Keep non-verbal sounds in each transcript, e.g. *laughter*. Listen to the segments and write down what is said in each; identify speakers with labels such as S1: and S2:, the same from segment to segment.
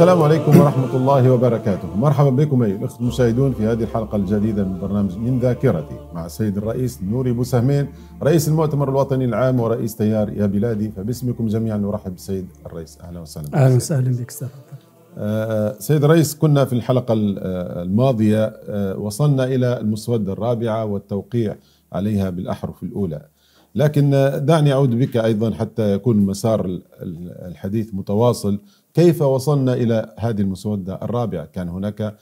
S1: السلام عليكم ورحمة الله وبركاته مرحبا بكم أيها الأخوة المشاهدون في هذه الحلقة الجديدة من برنامج من ذاكرتي مع السيد الرئيس نوري بوسهمين رئيس المؤتمر الوطني العام ورئيس تيار يا بلادي فباسمكم جميعا نرحب بالسيد الرئيس أهلا وسهلا أهلا وسهلا بك سيد آه، سيد الرئيس كنا في الحلقة آه، الماضية آه، وصلنا إلى المسودة الرابعة والتوقيع عليها بالأحرف الأولى لكن دعني أعود بك أيضا حتى يكون مسار الحديث متواصل كيف وصلنا إلى هذه المسودة الرابعة كان هناك آه،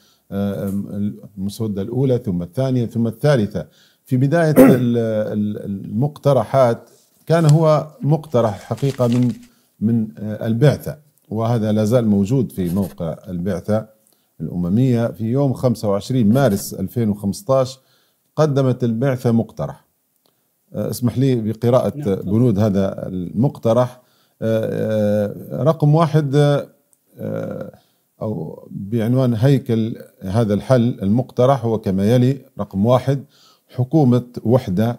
S1: المسودة الأولى ثم الثانية ثم الثالثة في بداية المقترحات كان هو مقترح حقيقة من من آه، البعثة وهذا لا زال موجود في موقع البعثة الأممية في يوم 25 مارس 2015 قدمت البعثة مقترح آه، اسمح لي بقراءة نعم، بنود هذا المقترح آه، آه، رقم واحد آه، أو بعنوان هيكل هذا الحل المقترح هو كما يلي رقم واحد حكومة وحدة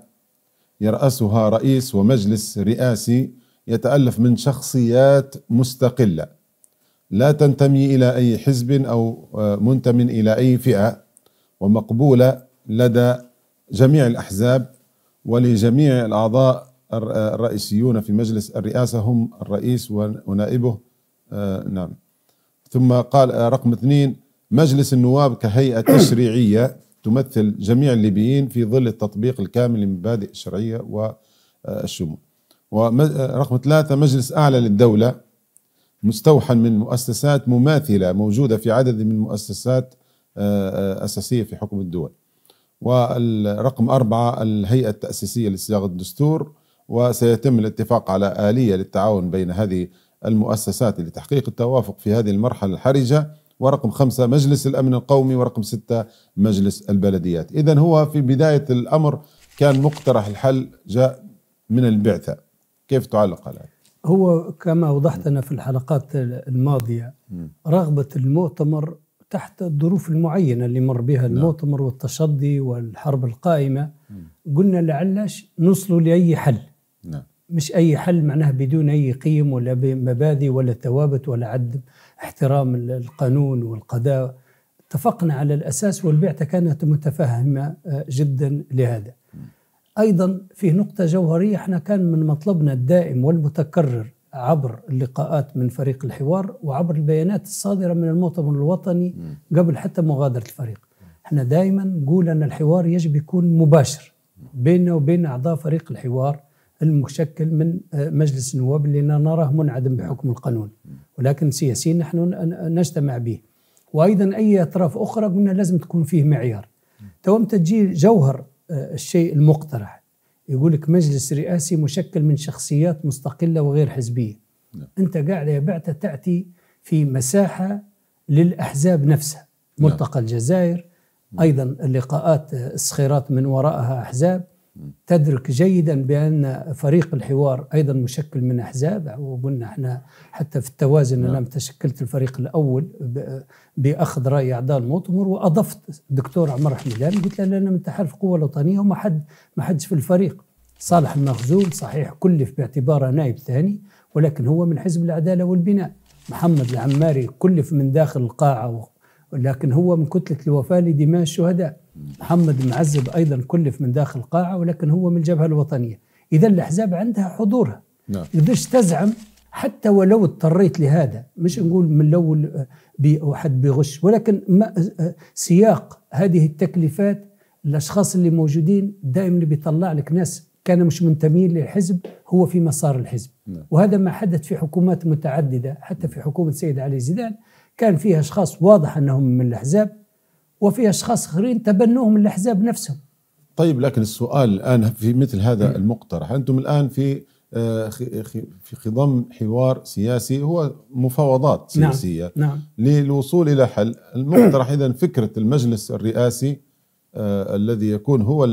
S1: يرأسها رئيس ومجلس رئاسي يتألف من شخصيات مستقلة لا تنتمي إلى أي حزب أو منتم إلى أي فئة ومقبولة لدى جميع الأحزاب ولجميع الأعضاء آه، الرئيسيون في مجلس الرئاسة هم الرئيس ونائبه آه، نعم ثم قال آه، رقم اثنين مجلس النواب كهيئة *coughs* تشريعية تمثل جميع الليبيين في ظل التطبيق الكامل لمبادئ الشرعية والشمول ورقم ثلاثة مجلس أعلى للدولة مستوحى من مؤسسات مماثلة موجودة في عدد من المؤسسات أساسية في حكم الدول ورقم أربعة الهيئة التأسيسية لصياغة الدستور وسيتم الاتفاق على آلية للتعاون بين هذه المؤسسات لتحقيق التوافق في هذه المرحلة الحرجة ورقم خمسة مجلس الأمن القومي ورقم ستة مجلس البلديات إذا هو في بداية الأمر كان مقترح الحل جاء من البعثة كيف تعلق على هذا؟
S2: هو كما وضحت أنا في الحلقات الماضية رغبة المؤتمر تحت الظروف المعينة اللي مر بها نعم. المؤتمر والتشدي والحرب القائمة قلنا لعلاش نصل لأي حل نعم مش اي حل معناه بدون اي قيم ولا مبادئ ولا ثوابت ولا عدم احترام القانون والقضاء اتفقنا على الاساس والبعثه كانت متفهمه آه، جدا لهذا ايضا في نقطه جوهريه احنا كان من مطلبنا الدائم والمتكرر عبر اللقاءات من فريق الحوار وعبر البيانات الصادره من المؤتمر الوطني قبل حتى مغادره الفريق احنا دائما نقول ان الحوار يجب يكون مباشر بيننا وبين اعضاء فريق الحوار المشكل من آه، مجلس النواب اللي نراه منعدم بحكم القانون ولكن سياسيا نحن نجتمع به وايضا اي اطراف اخرى قلنا لازم تكون فيه معيار تو تجي جوهر آه، الشيء المقترح يقول لك مجلس رئاسي مشكل من شخصيات مستقله وغير حزبيه نعم. انت قاعد يا بعته تاتي في مساحه للاحزاب نفسها ملتقى نعم. الجزائر ايضا اللقاءات آه، الصخيرات من وراءها احزاب تدرك جيدا بان فريق الحوار ايضا مشكل من احزاب وقلنا احنا حتى في التوازن نعم. انا تشكلت الفريق الاول باخذ راي اعضاء المؤتمر واضفت الدكتور عمر حميدان قلت له انا من تحالف قوه الوطنيه وما حد ما حدش في الفريق صالح المخزوم صحيح كلف باعتباره نائب ثاني ولكن هو من حزب العداله والبناء محمد العماري كلف من داخل القاعه ولكن هو من كتله الوفاه لدماء الشهداء محمد معزب ايضا كلف من داخل القاعه ولكن هو من الجبهه الوطنيه اذا الاحزاب عندها حضورها نعم قداش تزعم حتى ولو اضطريت لهذا مش نقول من الاول واحد بيغش ولكن ما سياق هذه التكليفات الاشخاص اللي موجودين دائما بيطلع لك ناس كانوا مش منتمين للحزب هو في مسار الحزب نعم. وهذا ما حدث في حكومات متعدده حتى في حكومه سيد علي زيدان كان فيها اشخاص واضح انهم من الاحزاب وفي أشخاص آخرين تبنوهم الأحزاب نفسهم
S1: طيب لكن السؤال الآن في مثل هذا المقترح أنتم الآن في آه، في خضم حوار سياسي هو مفاوضات نعم، سياسية نعم. نعم. للوصول إلى حل المقترح إذا فكرة المجلس الرئاسي آه، الذي يكون هو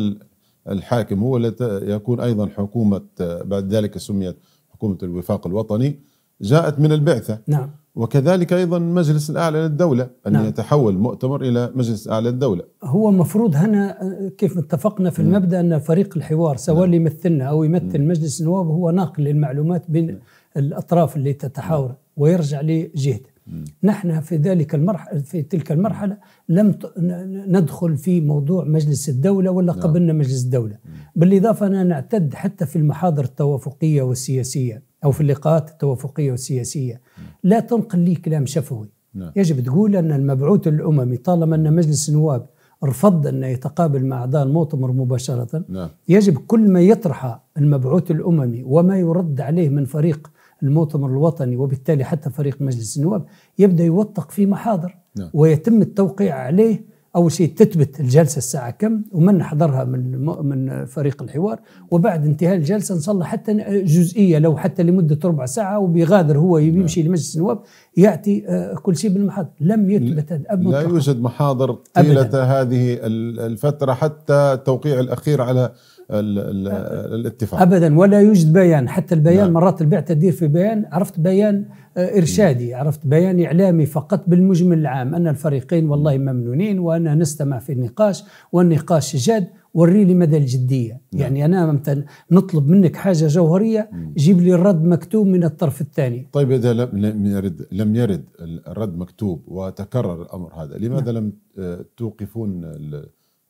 S1: الحاكم هو الذي يكون أيضا حكومة آه، بعد ذلك سميت حكومة الوفاق الوطني جاءت من البعثة نعم وكذلك ايضا مجلس الاعلى للدوله ان نعم. يتحول مؤتمر الى مجلس اعلى للدوله هو المفروض هنا كيف
S2: اتفقنا في نعم. المبدا ان فريق الحوار سواء نعم. اللي يمثلنا او يمثل نعم. مجلس النواب هو ناقل للمعلومات بين نعم. الاطراف اللي تتحاور نعم. ويرجع لجهته نعم. نحن في ذلك المرحله في تلك المرحله لم ندخل في موضوع مجلس الدوله ولا نعم. قبلنا مجلس الدوله بالاضافه انا نعتد حتى في المحاضر التوافقيه والسياسيه او في اللقاءات التوافقيه والسياسيه لا تنقل لي كلام شفوي نعم. يجب تقول ان المبعوث الاممي طالما ان مجلس النواب رفض ان يتقابل مع اعضاء المؤتمر مباشره نعم. يجب كل ما يطرحه المبعوث الاممي وما يرد عليه من فريق المؤتمر الوطني وبالتالي حتى فريق مجلس النواب يبدا يوثق في محاضر نعم. ويتم التوقيع عليه اول شيء تثبت الجلسه الساعه كم ومن حضرها من من فريق الحوار وبعد انتهاء الجلسه نصلح حتى جزئيه لو حتى لمده ربع ساعه وبيغادر هو يمشي نعم. لمجلس النواب ياتي آه، كل شيء بالمحاضر لم يثبت هذا ابدا لا
S1: يوجد محاضر طيله أبداً. هذه الفتره حتى التوقيع الاخير على الاتفاق
S2: ابدا ولا يوجد بيان حتى البيان نعم. مرات البيع تدير في بيان عرفت بيان آه، ارشادي عرفت بيان اعلامي فقط بالمجمل العام ان الفريقين والله ممنونين وان نستمع في النقاش والنقاش جاد وري لي مدى الجديه نعم. يعني انا نطلب منك حاجه جوهريه جيب لي الرد مكتوب من الطرف الثاني
S1: طيب اذا لم يرد لم يرد الرد مكتوب وتكرر الامر هذا لماذا نعم. لم آه، توقفون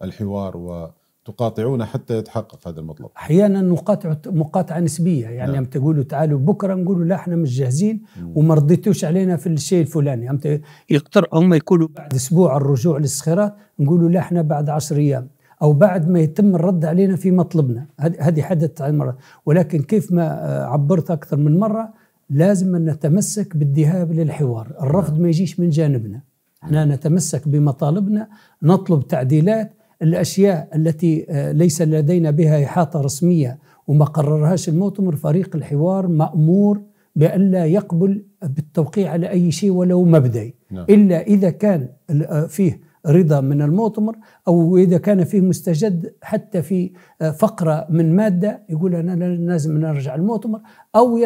S1: الحوار و تقاطعون حتى يتحقق هذا المطلب
S2: احيانا نقاطع مقاطعه نسبيه يعني نعم. تقولوا تعالوا بكره نقولوا لا احنا مش جاهزين وما رضيتوش علينا في الشيء الفلاني امتى يقتر هم يقولوا بعد اسبوع الرجوع للصخيرات نقولوا لا احنا بعد 10 ايام او بعد ما يتم الرد علينا في مطلبنا هذه حدثت مره ولكن كيف ما آه، عبرت اكثر من مره لازم ان نتمسك بالذهاب للحوار الرفض نعم. ما يجيش من جانبنا احنا نتمسك بمطالبنا نطلب تعديلات الأشياء التي آه، ليس لدينا بها إحاطة رسمية وما قررهاش المؤتمر فريق الحوار مأمور بألا يقبل بالتوقيع على أي شيء ولو مبدئي نعم. إلا إذا كان آه، فيه رضا من المؤتمر أو إذا كان فيه مستجد حتى في آه، فقرة من مادة يقول أنا لازم نرجع المؤتمر أو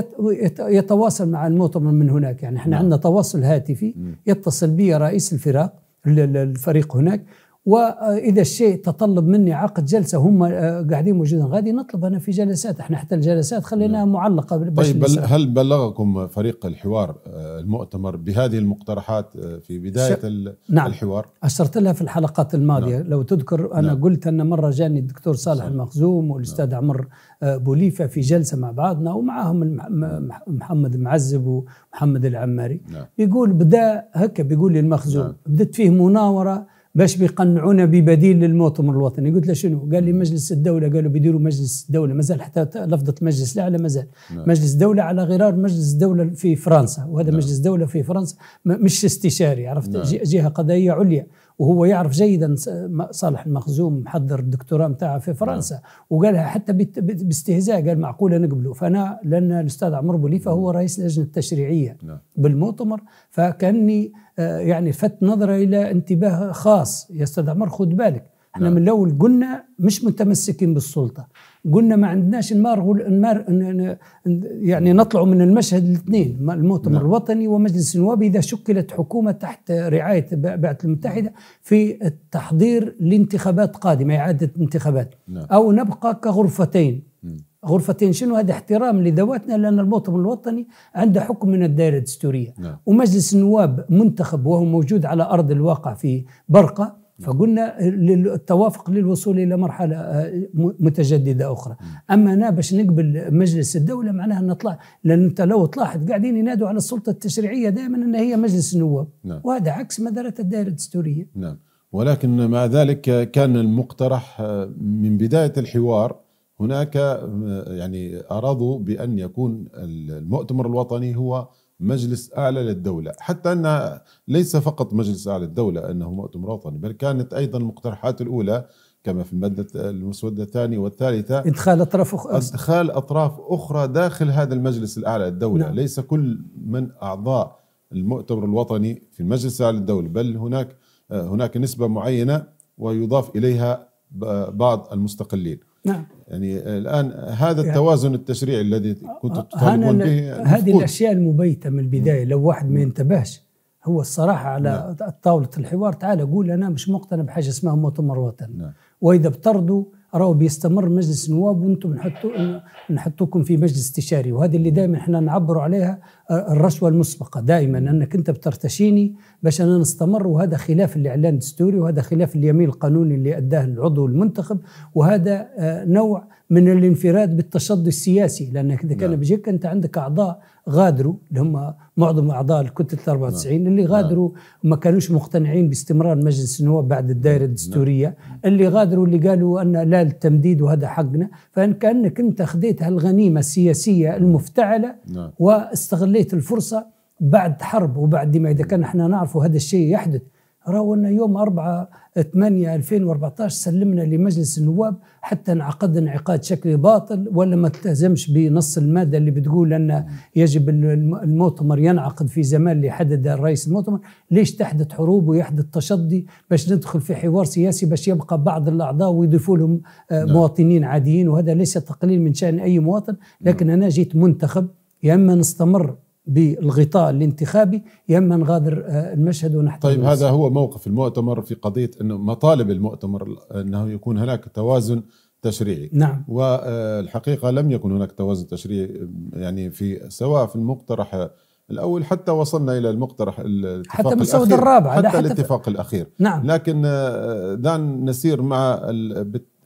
S2: يتواصل مع المؤتمر من هناك يعني احنا نعم. عندنا تواصل هاتفي يتصل بي رئيس الفراق الفريق هناك واذا الشيء تطلب مني عقد جلسه هم آه، قاعدين موجودين غادي نطلب انا في جلسات احنا حتى الجلسات خليناها نعم. معلقه طيب بل هل
S1: بلغكم فريق الحوار آه، المؤتمر بهذه المقترحات آه، في بدايه ش... نعم الحوار
S2: اشرت لها في الحلقات الماضيه نعم لو تذكر انا نعم قلت ان مره جاني الدكتور صالح المخزوم والاستاذ نعم عمر بوليفه في جلسه مع بعضنا ومعهم نعم. محمد المعزب ومحمد العماري نعم بيقول بدا هكا بيقول لي المخزوم نعم بدت فيه مناوره باش بيقنعونا ببديل للمؤتمر الوطني قلت له شنو قال لي مجلس الدوله قالوا بيديروا مجلس الدوله مازال حتى لفظه مجلس الاعلى مازال نعم. مجلس دوله على غرار مجلس الدوله في فرنسا وهذا نعم. مجلس دوله في فرنسا مش استشاري عرفت نعم. جهه قضائيه عليا وهو يعرف جيدا صالح المخزوم محضر الدكتوراه نتاعه في فرنسا وقالها حتى باستهزاء قال معقوله نقبله فانا لان الاستاذ عمر بوليفه هو رئيس اللجنه التشريعيه نعم. بالمؤتمر فكاني آه، يعني فت نظره الى انتباه خاص يا استاذ عمر خذ بالك احنا من الاول قلنا مش متمسكين بالسلطه قلنا ما عندناش نمارغوا نمار يعني نطلعوا من المشهد الاثنين المؤتمر نعم. الوطني ومجلس النواب اذا شكلت حكومه تحت رعايه بعثه المتحده في التحضير لانتخابات قادمه اعاده انتخابات نعم. او نبقى كغرفتين م. غرفتين شنو هذا احترام لذواتنا لان المؤتمر الوطني عنده حكم من الدائره الدستوريه نعم. ومجلس النواب منتخب وهو موجود على ارض الواقع في برقه نعم. فقلنا التوافق للوصول الى مرحله آه، متجدده اخرى اما انا باش نقبل مجلس الدوله معناها نطلع لان انت لو تلاحظ قاعدين ينادوا على السلطه التشريعيه دائما ان هي مجلس النواب نعم. وهذا عكس ما دارت الدائره الدستوريه
S1: نعم ولكن مع ذلك كان المقترح آه، من بدايه الحوار هناك آه، يعني ارادوا بان يكون المؤتمر الوطني هو مجلس اعلى للدوله، حتى انها ليس فقط مجلس اعلى للدوله انه مؤتمر وطني، بل كانت ايضا المقترحات الاولى كما في المادة المسودة الثانية والثالثة إدخال أطراف أخرى إدخال أطراف أخرى داخل هذا المجلس الأعلى للدولة نعم. ليس كل من أعضاء المؤتمر الوطني في المجلس الأعلى للدولة بل هناك هناك نسبة معينة ويضاف إليها بعض المستقلين نعم يعني الان هذا يعني التوازن التشريعي الذي كنت آه، تطالبون به هذه الاشياء
S2: المبيته من البدايه لو واحد ما ينتبهش هو الصراحه على نعم. طاوله الحوار تعال قول انا مش مقتنع بحاجه اسمها مؤتمر وطني نعم. واذا بترضوا راهو بيستمر مجلس النواب وانتم نحطوا نحطوكم في مجلس استشاري وهذه اللي دائما احنا نعبروا عليها الرشوه المسبقه دائما انك انت بترتشيني باش انا نستمر وهذا خلاف الاعلان الدستوري وهذا خلاف اليمين القانوني اللي اداه العضو المنتخب وهذا آه، نوع من الانفراد بالتشدي السياسي لانك اذا كان نعم. بجيك انت عندك اعضاء غادروا اللي هم معظم اعضاء الكتله نعم. 94 اللي نعم. غادروا ما كانوش مقتنعين باستمرار مجلس النواب بعد الدائره الدستوريه اللي غادروا اللي قالوا ان لا التمديد وهذا حقنا فان كانك انت خذيت هالغنيمه السياسيه المفتعله واستغليت إليه الفرصة بعد حرب وبعد ما إذا كان احنا نعرفوا هذا الشيء يحدث راهو أن يوم 4 8 2014 سلمنا لمجلس النواب حتى انعقد انعقاد شكلي باطل ولا ما التزمش بنص الماده اللي بتقول ان يجب المؤتمر ينعقد في زمان اللي حدد الرئيس المؤتمر، ليش تحدث حروب ويحدث تشدي باش ندخل في حوار سياسي باش يبقى بعض الاعضاء ويضيفوا لهم آه، نعم. مواطنين عاديين وهذا ليس تقليل من شان اي مواطن، لكن انا جيت منتخب يا اما نستمر بالغطاء الانتخابي يا اما نغادر آه، المشهد ونحتفل طيب هذا هو
S1: موقف المؤتمر في قضيه انه مطالب المؤتمر انه يكون هناك توازن تشريعي نعم والحقيقه لم يكن هناك توازن تشريعي يعني في سواء في المقترح الاول حتى وصلنا الى المقترح الاتفاق حتى المسودة الرابعه حتى, حتى الاتفاق الاخير نعم لكن دعنا آه، نسير مع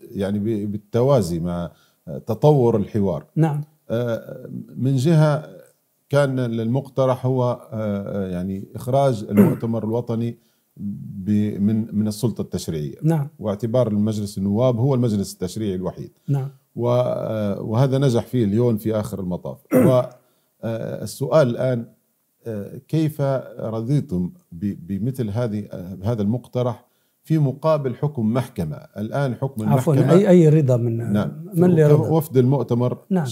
S1: يعني بالتوازي مع تطور الحوار نعم آه، من جهه كان المقترح هو آه، آه، يعني اخراج المؤتمر الوطني من من السلطه التشريعيه نعم واعتبار المجلس النواب هو المجلس التشريعي الوحيد نعم آه، وهذا نجح فيه اليون في اخر المطاف والسؤال الان كيف رضيتم بمثل هذه هذا المقترح في مقابل حكم محكمة الآن حكم المحكمة عفوا أي
S2: أي رضا من نعم
S1: من اللي وفد المؤتمر نعم.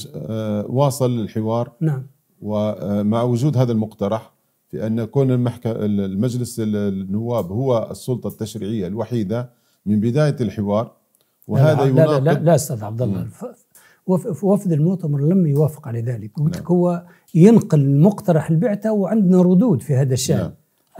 S1: واصل الحوار نعم ومع وجود هذا المقترح في ان يكون المحكمة المجلس النواب هو السلطه التشريعيه الوحيده من بدايه الحوار وهذا لا لا لا, لا, لا استاذ عبد الله
S2: وفد المؤتمر لم يوافق على ذلك قلت نعم. لك هو ينقل المقترح البعثه وعندنا ردود في هذا الشان نعم.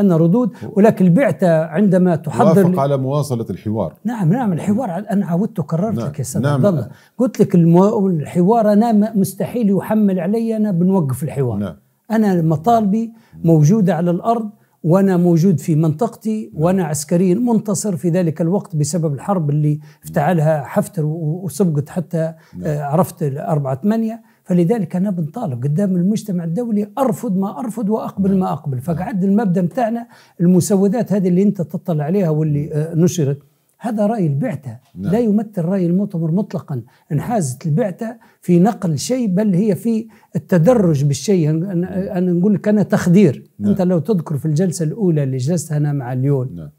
S2: عندنا ردود ولكن البعثة
S1: عندما تحضر وافق على مواصلة الحوار
S2: نعم نعم الحوار أنا عودت وكررت نعم لك يا سيد نعم الله قلت لك الحوار أنا مستحيل يحمل علي أنا بنوقف الحوار نعم أنا مطالبي موجودة على الأرض وانا موجود في منطقتي نعم. وانا عسكريا منتصر في ذلك الوقت بسبب الحرب اللي افتعلها حفتر وسبقت حتى نعم. آه، عرفت 4 8 فلذلك انا بنطالب قدام المجتمع الدولي ارفض ما ارفض واقبل ما اقبل فقعد المبدا بتاعنا المسودات هذه اللي انت تطلع عليها واللي آه، نشرت هذا راي البعثه نعم. لا يمثل راي المؤتمر مطلقا انحازت البعثه في نقل شيء بل هي في التدرج بالشيء انا, نقول لك انا تخدير نعم. انت لو تذكر في الجلسه الاولى اللي جلستها انا مع اليون نعم.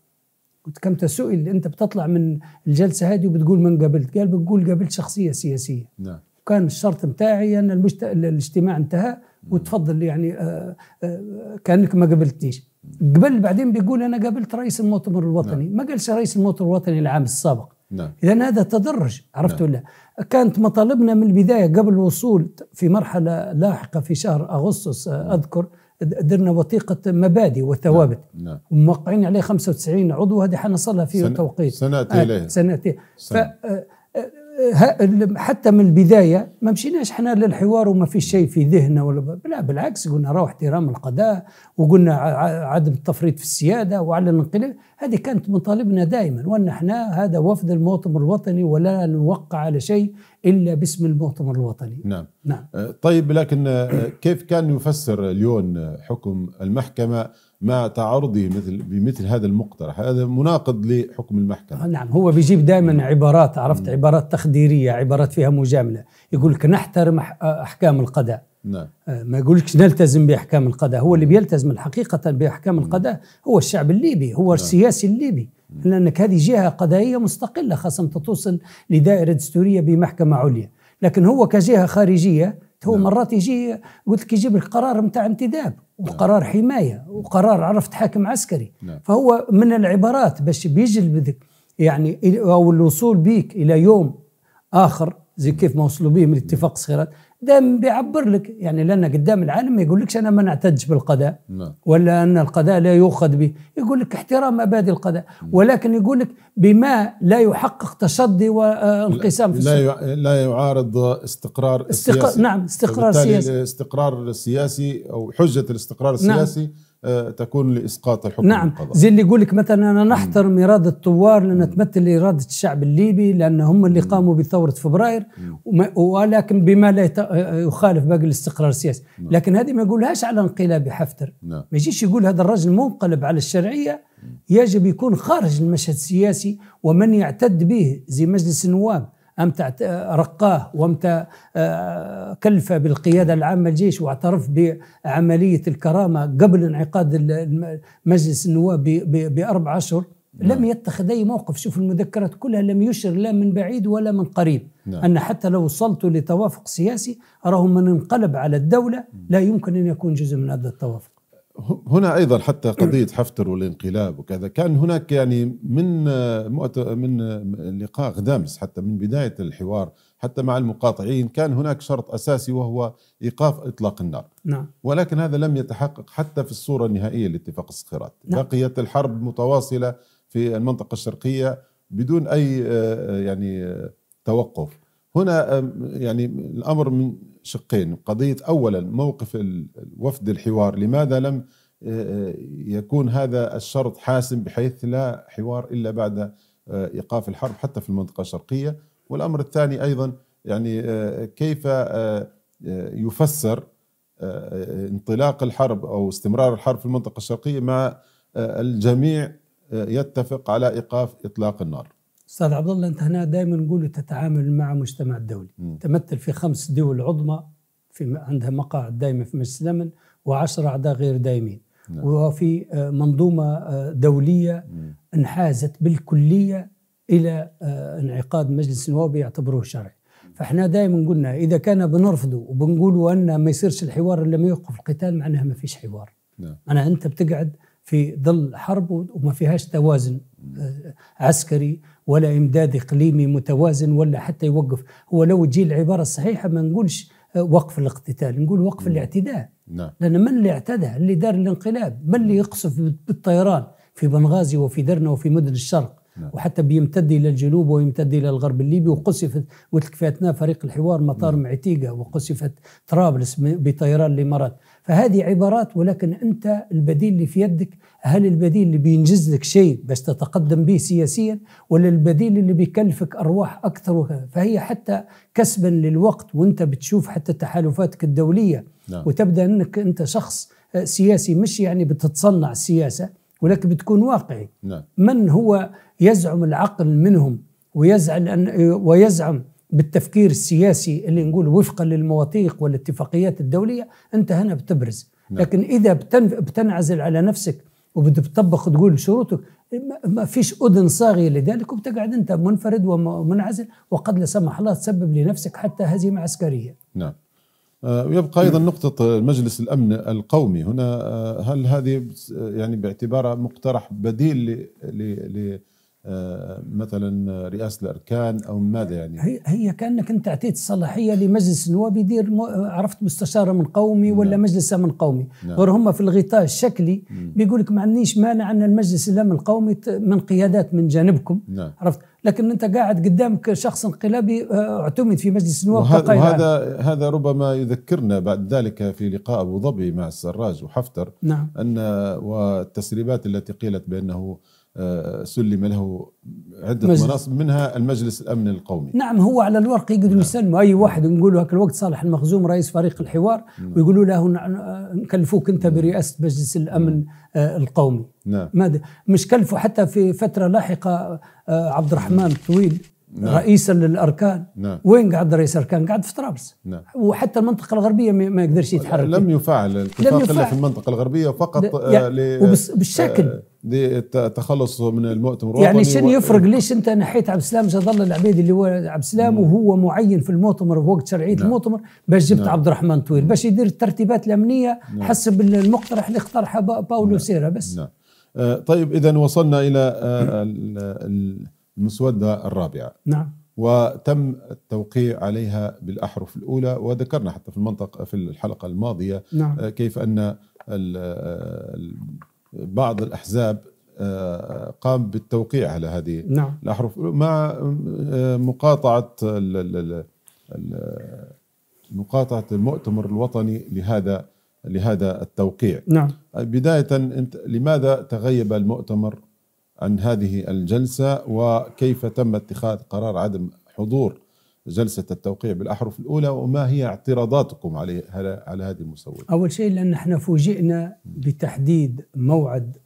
S2: قلت كم تسئل انت بتطلع من الجلسه هذه وبتقول من قابلت قال بنقول قابلت شخصيه سياسيه نعم وكان الشرط بتاعي ان المجت... الاجتماع انتهى وتفضل يعني آآ آه، آآ آه، كانك ما قبلتنيش قبل بعدين بيقول انا قابلت رئيس المؤتمر الوطني نعم. ما قالش رئيس المؤتمر الوطني العام السابق نعم. اذا هذا تدرج عرفت نعم. ولا كانت مطالبنا من البدايه قبل الوصول في مرحله لاحقه في شهر اغسطس آه، نعم. اذكر درنا وثيقه مبادئ وثوابت نعم. وموقعين نعم. عليه 95 عضو هذه حنصلها في سن... توقيت سناتي اليها آه سناتي سنة. ف... حتى من البدايه ما مشيناش حنا للحوار وما فيش شيء في ذهننا ولا لا بالعكس قلنا راهو احترام القضاء وقلنا عدم التفريط في السياده وعلى الانقلاب هذه كانت مطالبنا دائما وان احنا هذا وفد المؤتمر الوطني ولا نوقع على شيء الا باسم المؤتمر الوطني
S1: نعم نعم طيب لكن آه، كيف كان يفسر ليون حكم المحكمه مع تعرضه مثل بمثل هذا المقترح هذا مناقض لحكم المحكمة
S2: آه، نعم هو بيجيب دائما عبارات عرفت عبارات تخديرية عبارات فيها مجاملة يقول لك نحترم آه، أحكام القضاء نعم. آه، ما يقولكش نلتزم بأحكام القضاء هو اللي بيلتزم حقيقة بأحكام القضاء هو الشعب الليبي هو نعم. السياسي الليبي لأنك هذه جهة قضائية مستقلة خاصة توصل لدائرة دستورية بمحكمة عليا لكن هو كجهة خارجية هو نعم. مرات يجي قلت لك يجيب لك قرار نتاع انتداب وقرار نعم. حمايه وقرار عرفت حاكم عسكري نعم. فهو من العبارات باش بيجلب يعني او الوصول بيك الى يوم اخر زي كيف ما وصلوا به من اتفاق الصغيرات دام بيعبر لك يعني لان قدام العالم ما يقولكش انا ما نعتدش بالقضاء لا. نعم. ولا ان القضاء لا يؤخذ به يقول لك احترام مبادئ القضاء ولكن يقول لك بما لا يحقق تصدي وانقسام في لا
S1: لا يعارض استقرار استقر... السياسي نعم استقرار سياسي استقرار السياسي او حجه الاستقرار نعم. السياسي نعم. تكون لاسقاط الحكم نعم القضاء. زي اللي
S2: يقول لك مثلا انا نحترم اراده الثوار لان تمثل اراده الشعب الليبي لان هم اللي قاموا بثوره فبراير ولكن بما لا يخالف باقي الاستقرار السياسي نعم. لكن هذه ما يقولهاش على انقلاب حفتر نعم. ما يجيش يقول هذا الرجل منقلب على الشرعيه يجب يكون خارج المشهد السياسي ومن يعتد به زي مجلس النواب أمتى رقاه وأمتى آه، كلف بالقيادة العامة للجيش واعترف بعملية الكرامة قبل انعقاد مجلس النواب بأربع أشهر نعم. لم يتخذ أي موقف شوف المذكرات كلها لم يشر لا من بعيد ولا من قريب نعم. أن حتى لو وصلت لتوافق سياسي أراه من انقلب على الدولة لا يمكن أن يكون جزء من هذا التوافق
S1: هنا ايضا حتى قضيه حفتر والانقلاب وكذا كان هناك يعني من من لقاء غدامس حتى من بدايه الحوار حتى مع المقاطعين كان هناك شرط اساسي وهو ايقاف اطلاق النار نعم. ولكن هذا لم يتحقق حتى في الصوره النهائيه لاتفاق الصخيرات نعم. بقيت الحرب متواصله في المنطقه الشرقيه بدون اي آه، يعني آه، توقف هنا يعني الامر من شقين قضية أولا موقف الوفد الحوار لماذا لم آه، آه، يكون هذا الشرط حاسم بحيث لا حوار إلا بعد آه، إيقاف الحرب حتى في المنطقة الشرقية والأمر الثاني أيضا يعني كيف يفسر انطلاق الحرب أو استمرار الحرب في المنطقة الشرقية مع الجميع يتفق على إيقاف إطلاق النار
S2: استاذ عبد الله انت هنا دائما نقول تتعامل مع مجتمع الدولي م. تمثل في خمس دول عظمى في عندها مقاعد دائمه في مجلس الامن و10 اعضاء غير دائمين نعم. وفي آه، منظومه آه، دوليه انحازت بالكليه الى آه، انعقاد مجلس نوابي يعتبره شرعي فاحنا دائما قلنا اذا كان بنرفضه وبنقولوا ان ما يصيرش الحوار الا ما يوقف القتال معناها ما فيش حوار نعم. انا انت بتقعد في ظل حرب وما فيهاش توازن عسكري ولا إمداد إقليمي متوازن ولا حتى يوقف هو لو تجي العبارة الصحيحة ما نقولش آه، وقف الاقتتال نقول وقف الاعتداء نعم. لأن من اللي اعتدى اللي دار الانقلاب من اللي يقصف بالطيران في بنغازي وفي درنا وفي مدن الشرق نعم. وحتى بيمتد الى الجنوب ويمتد الى الغرب الليبي وقصفت قلت لك فاتنا فريق الحوار مطار نعم. معتيقه وقصفت طرابلس بطيران الامارات فهذه عبارات ولكن أنت البديل اللي في يدك هل البديل اللي بينجز لك شيء بس تتقدم به سياسيا ولا البديل اللي بيكلفك أرواح أكثر وكذا فهي حتى كسبا للوقت وأنت بتشوف حتى تحالفاتك الدولية نعم. وتبدأ أنك أنت شخص سياسي مش يعني بتتصنع السياسة ولكن بتكون واقعي نعم. من هو يزعم العقل منهم ويزعل أن ويزعم بالتفكير السياسي اللي نقول وفقا للمواثيق والاتفاقيات الدوليه انت هنا بتبرز نعم. لكن اذا بتنعزل على نفسك وبتطبق تقول شروطك ما فيش اذن صاغيه لذلك وبتقعد انت منفرد ومنعزل وقد لا سمح الله تسبب لنفسك حتى هزيمه عسكريه.
S1: نعم. آه، ويبقى ايضا نقطه مجلس الامن القومي هنا آه، هل هذه يعني باعتبارها مقترح بديل ل آه، مثلا رئاسه الاركان او ماذا يعني؟ هي
S2: هي كانك انت اعطيت الصلاحيه لمجلس النواب يدير عرفت مستشاره من قومي ولا نعم. مجلس من قومي، نعم. هم في الغطاء الشكلي بيقول لك ما عنديش مانع ان المجلس الامن من قومي من قيادات من جانبكم نعم. عرفت؟ لكن انت قاعد قدامك شخص انقلابي آه، اعتمد في مجلس النواب وهذا وهذا
S1: هذا ربما يذكرنا بعد ذلك في لقاء ابو ظبي مع السراج وحفتر نعم. ان والتسريبات التي قيلت بانه آه، سلم له عدة مجلس. مناصب منها المجلس الأمن القومي
S2: نعم هو على الورق يقدروا نعم. يسلموا أي واحد ونقول هاك الوقت صالح المخزوم رئيس فريق الحوار نعم. ويقولوا له نكلفوك أنت برئاسة مجلس الأمن نعم. آه، القومي نعم. ماذا مش كلفوا حتى في فترة لاحقة آه، عبد الرحمن الطويل نعم. نعم. رئيسا للاركان نعم. وين قعد رئيس الاركان؟ قعد في طرابلس نعم. وحتى المنطقه الغربيه ما يقدرش يتحرك لم
S1: يفعل الاتفاق الا في المنطقه الغربيه فقط آه وبالشكل للتخلص من المؤتمر يعني شنو يفرق
S2: ليش انت نحيت عبد السلام جد الله العبيدي اللي هو عبد السلام وهو معين في المؤتمر في وقت شرعيه نعم. المؤتمر باش جبت نعم. عبد الرحمن طويل باش يدير الترتيبات الامنيه نعم. حسب المقترح اللي اقترحه باولو نعم. سيرا بس نعم.
S1: آه، طيب اذا وصلنا الى آه، المسوده الرابعه نعم وتم التوقيع عليها بالاحرف الاولى وذكرنا حتى في المنطقه في الحلقه الماضيه نعم. آه، كيف ان بعض الأحزاب آه، قام بالتوقيع على هذه نعم. الأحرف مع آه، مقاطعة مقاطعة المؤتمر الوطني لهذا لهذا التوقيع نعم. بداية أنت لماذا تغيب المؤتمر عن هذه الجلسة وكيف تم اتخاذ قرار عدم حضور جلسة التوقيع بالأحرف الأولى وما هي اعتراضاتكم عليه على هذه المسودة؟
S2: أول شيء لأن احنا فوجئنا بتحديد موعد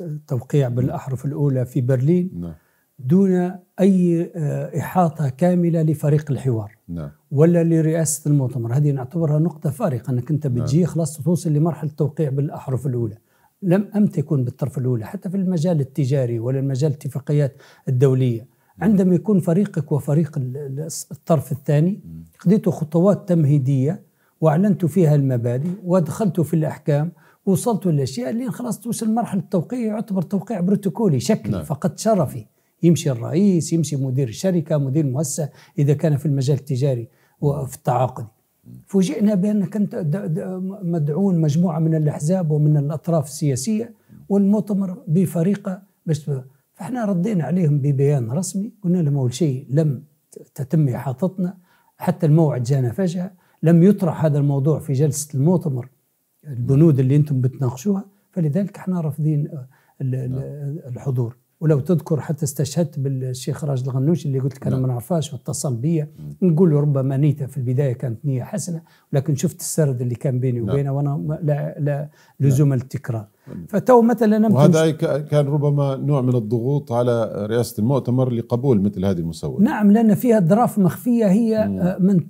S2: التوقيع آه، نعم. بالأحرف الأولى في برلين نعم. دون أي آه، إحاطة كاملة لفريق الحوار نعم. ولا لرئاسة المؤتمر هذه نعتبرها نقطة فارقة أنك أنت نعم. بتجي خلاص توصل لمرحلة التوقيع بالأحرف الأولى لم أم تكون بالطرف الأولى حتى في المجال التجاري ولا المجال الاتفاقيات الدولية عندما يكون فريقك وفريق الطرف الثاني خذيتوا خطوات تمهيدية وأعلنت فيها المبادئ ودخلت في الأحكام وصلت للأشياء اللي خلاص توصل مرحلة التوقيع يعتبر توقيع بروتوكولي شكلي نعم. فقط شرفي يمشي الرئيس يمشي مدير الشركة مدير المؤسسة إذا كان في المجال التجاري وفي التعاقدي فوجئنا بأن كانت مدعون مجموعة من الأحزاب ومن الأطراف السياسية والمؤتمر بفريقة باش فاحنا ردينا عليهم ببيان رسمي قلنا لهم اول شيء لم تتم احاطتنا حتى الموعد جانا فجاه لم يطرح هذا الموضوع في جلسه المؤتمر البنود اللي انتم بتناقشوها فلذلك احنا رافضين الحضور ولو تذكر حتى استشهدت بالشيخ راشد الغنوش اللي قلت لك انا ما نعم. نعرفهاش واتصل بيا نقول ربما نيته في البدايه كانت نيه حسنه ولكن شفت السرد اللي كان بيني نعم. وبينه وانا لا, لا لزوم نعم. التكرار فتو مثلا لم وهذا
S1: كان ربما نوع من الضغوط على رئاسه المؤتمر لقبول مثل هذه المسوده
S2: نعم لان فيها ظراف مخفيه هي آه، من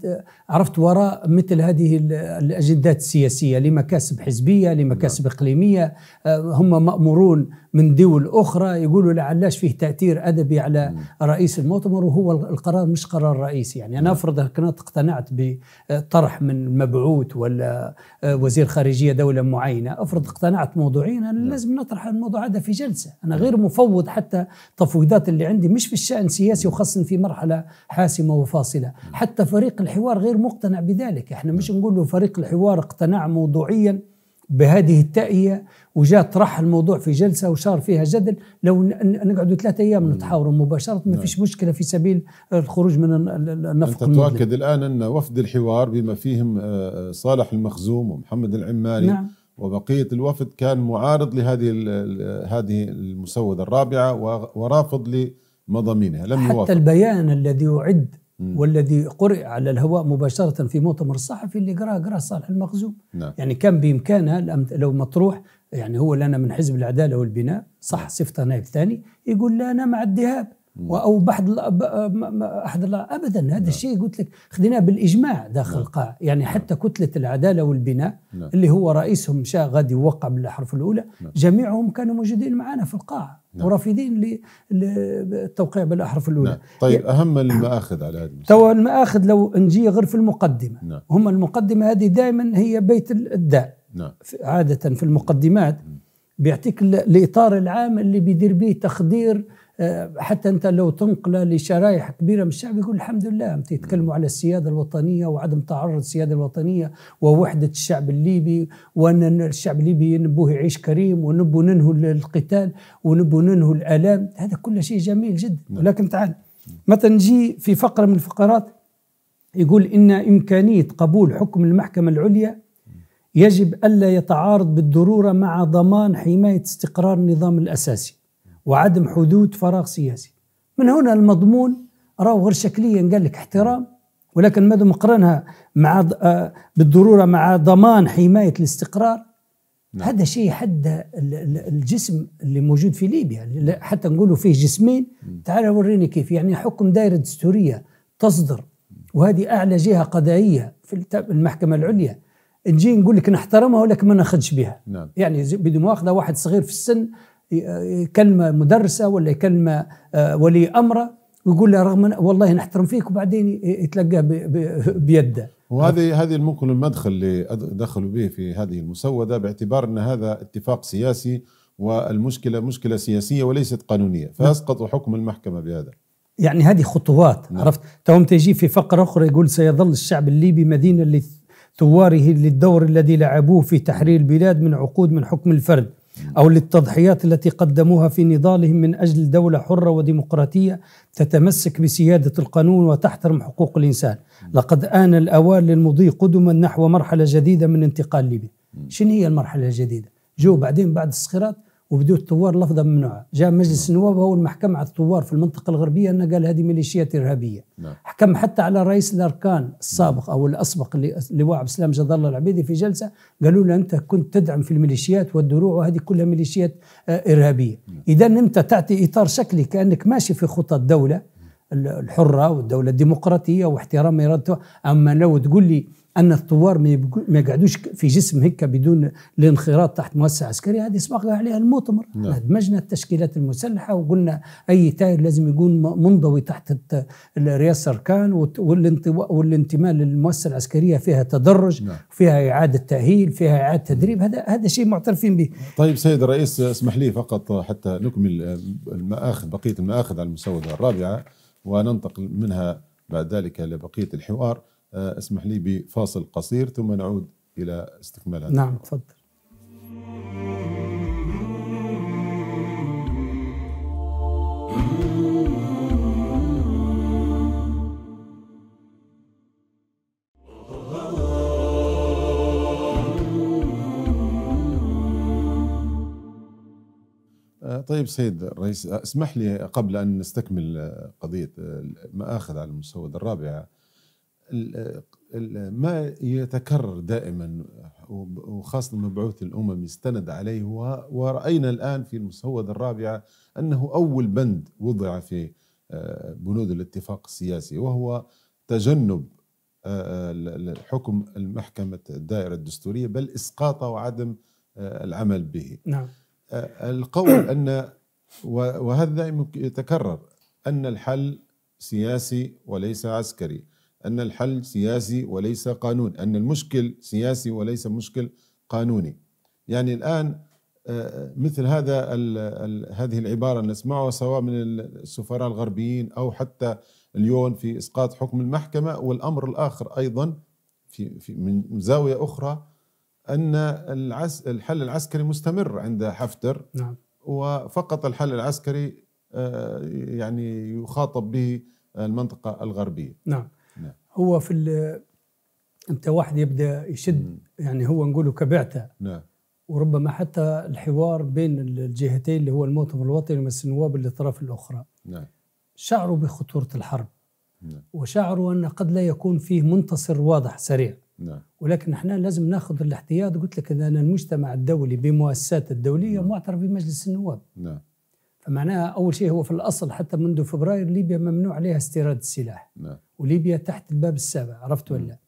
S2: عرفت وراء مثل هذه الاجندات السياسيه لمكاسب حزبيه لمكاسب نعم. اقليميه آه، هم مامورون من دول اخرى يقولوا لعلاش فيه تاثير ادبي على رئيس المؤتمر وهو القرار مش قرار رئيسي يعني انا نعم. افرض كنت اقتنعت بطرح من مبعوث ولا آه، وزير خارجيه دوله معينه افرض اقتنعت موضوعيا الموضوعين انا نعم. لازم نطرح الموضوع هذا في جلسه انا غير مفوض حتى تفويضات اللي عندي مش في الشان السياسي وخاصه في مرحله حاسمه وفاصله نعم. حتى فريق الحوار غير مقتنع بذلك احنا مش نعم. نقول له فريق الحوار اقتنع موضوعيا بهذه التأية وجاء طرح الموضوع في جلسة وشار فيها جدل لو نقعدوا ثلاثة أيام نتحاوروا مباشرة ما فيش مشكلة في سبيل الخروج من النفق أنت تؤكد
S1: الآن أن وفد الحوار بما فيهم آه، آه، صالح المخزوم ومحمد العمالي نعم. وبقية الوفد كان معارض لهذه هذه المسودة الرابعة ورافض لمضامينها لم حتى يوافق.
S2: البيان الذي أعد والذي قرئ على الهواء مباشرة في مؤتمر الصحفي اللي قرأه قرأه صالح المخزوم نعم. يعني كان بإمكانه لو مطروح يعني هو لنا من حزب العدالة والبناء صح نعم. صفته نائب ثاني يقول لا أنا مع الذهاب او بعض احد ابدا هذا نعم. الشيء قلت لك خذيناه بالاجماع داخل القاع نعم. يعني نعم. حتى كتله العداله والبناء اللي هو رئيسهم شاء غادي يوقع بالاحرف الاولى جميعهم كانوا موجودين معنا في القاع ورافضين للتوقيع بالاحرف الاولى نعم.
S1: طيب يعني اهم *coughs* المآخذ على
S2: هذه تو المآخذ لو نجي غير في المقدمه نعم. هم المقدمه هذه دائما هي بيت الداء نعم. عاده في المقدمات بيعطيك الاطار العام اللي بيدير به تخدير آه، حتى انت لو تنقله لشرائح كبيره من الشعب يقول الحمد لله انت تتكلموا على السياده الوطنيه وعدم تعرض السياده الوطنيه ووحده الشعب الليبي وان الشعب الليبي نبوه يعيش كريم ونبو ننهوا القتال ونبو ننهوا الالام هذا كل شيء جميل جدا نعم. ولكن تعال مثلا نجي في فقره من الفقرات يقول ان امكانيه قبول حكم المحكمه العليا يجب الا يتعارض بالضروره مع ضمان حمايه استقرار النظام الاساسي وعدم حدود فراغ سياسي من هنا المضمون راهو غير شكليا قال لك احترام ولكن ماذا مقرنها مع آه، بالضروره مع ضمان حمايه الاستقرار نعم. هذا شيء حد الجسم اللي موجود في ليبيا حتى نقولوا فيه جسمين تعال وريني كيف يعني حكم دائره دستوريه تصدر وهذه اعلى جهه قضائيه في المحكمه العليا نجي نقول لك نحترمها ولكن ما ناخذش بها نعم. يعني بدون مؤاخذه واحد صغير في السن يكلمه مدرسه ولا يكلمه آه، ولي امره ويقول له رغم والله نحترم فيك وبعدين يتلقاه
S1: بيده وهذه هذه ممكن المدخل اللي دخلوا به في هذه المسوده باعتبار ان هذا اتفاق سياسي والمشكله مشكله سياسيه وليست قانونيه نعم. فاسقطوا حكم المحكمه بهذا
S2: يعني هذه خطوات نعم. عرفت توم تجي في فقره اخرى يقول سيظل الشعب الليبي مدينه لثواره للدور الذي لعبوه في تحرير البلاد من عقود من حكم الفرد أو للتضحيات التي قدموها في نضالهم من أجل دولة حرة وديمقراطية تتمسك بسيادة القانون وتحترم حقوق الإنسان لقد آن الأوان للمضي قدما نحو مرحلة جديدة من انتقال ليبيا شنو هي المرحلة الجديدة؟ جو بعدين بعد الصخيرات وبدو الثوار لفظه ممنوعه، جاء مجلس نعم. النواب هو المحكمة على الثوار في المنطقه الغربيه انه قال هذه ميليشيات ارهابيه. نعم. حكم حتى على رئيس الاركان السابق او الاسبق لواء عبد السلام جد الله العبيدي في جلسه قالوا له انت كنت تدعم في الميليشيات والدروع وهذه كلها ميليشيات آه، ارهابيه. نعم. اذا انت تعطي اطار شكلي كانك ماشي في خطى الدوله الحره والدوله الديمقراطيه واحترام ارادتها، اما لو تقول لي ان الثوار ما يقعدوش في جسم هيك بدون الانخراط تحت مؤسسه عسكريه هذه سبق عليها المؤتمر نعم. التشكيلات المسلحه وقلنا اي تاير لازم يكون منضوي تحت رئاسه اركان والانتماء للمؤسسه العسكريه فيها تدرج نعم. فيها اعاده
S1: تاهيل فيها اعاده تدريب هذا هذا شيء معترفين به طيب سيد الرئيس اسمح لي فقط حتى نكمل المآخذ بقيه المآخذ على المسوده الرابعه وننتقل منها بعد ذلك لبقيه الحوار آه، اسمح لي بفاصل قصير ثم نعود الى استكمال هذا نعم تفضل آه، طيب سيد الرئيس آه، اسمح لي قبل ان نستكمل قضيه المآخذ على المستوى الرابعه ما يتكرر دائما وخاصة المبعوث الأممي استند عليه ورأينا الآن في المسودة الرابعة أنه أول بند وضع في آه، بنود الاتفاق السياسي وهو تجنب آه، حكم المحكمة الدائرة الدستورية بل إسقاطه وعدم آه، العمل به نعم. القول أن وهذا يتكرر أن الحل سياسي وليس عسكري أن الحل سياسي وليس قانون أن المشكل سياسي وليس مشكل قانوني يعني الآن آه، مثل هذا هذه العبارة نسمعها سواء من السفراء الغربيين أو حتى اليون في إسقاط حكم المحكمة والأمر الآخر أيضا في, في من زاوية أخرى أن العس الحل العسكري مستمر عند حفتر نعم. وفقط الحل العسكري آه، يعني يخاطب به المنطقة الغربية نعم
S2: هو في انت واحد يبدا يشد يعني هو نقوله كبعته نعم وربما حتى الحوار بين الجهتين اللي هو المؤتمر الوطني ومجلس النواب الاطراف الاخرى نعم شعروا بخطوره الحرب نعم. وشعروا ان قد لا يكون فيه منتصر واضح سريع نعم. ولكن احنا لازم ناخذ الاحتياط قلت لك ان المجتمع الدولي بمؤسسات الدوليه نعم. معترف بمجلس النواب نعم. معناها أول شيء هو في الأصل حتى منذ فبراير ليبيا ممنوع عليها استيراد السلاح نعم. وليبيا تحت الباب السابع عرفت ولا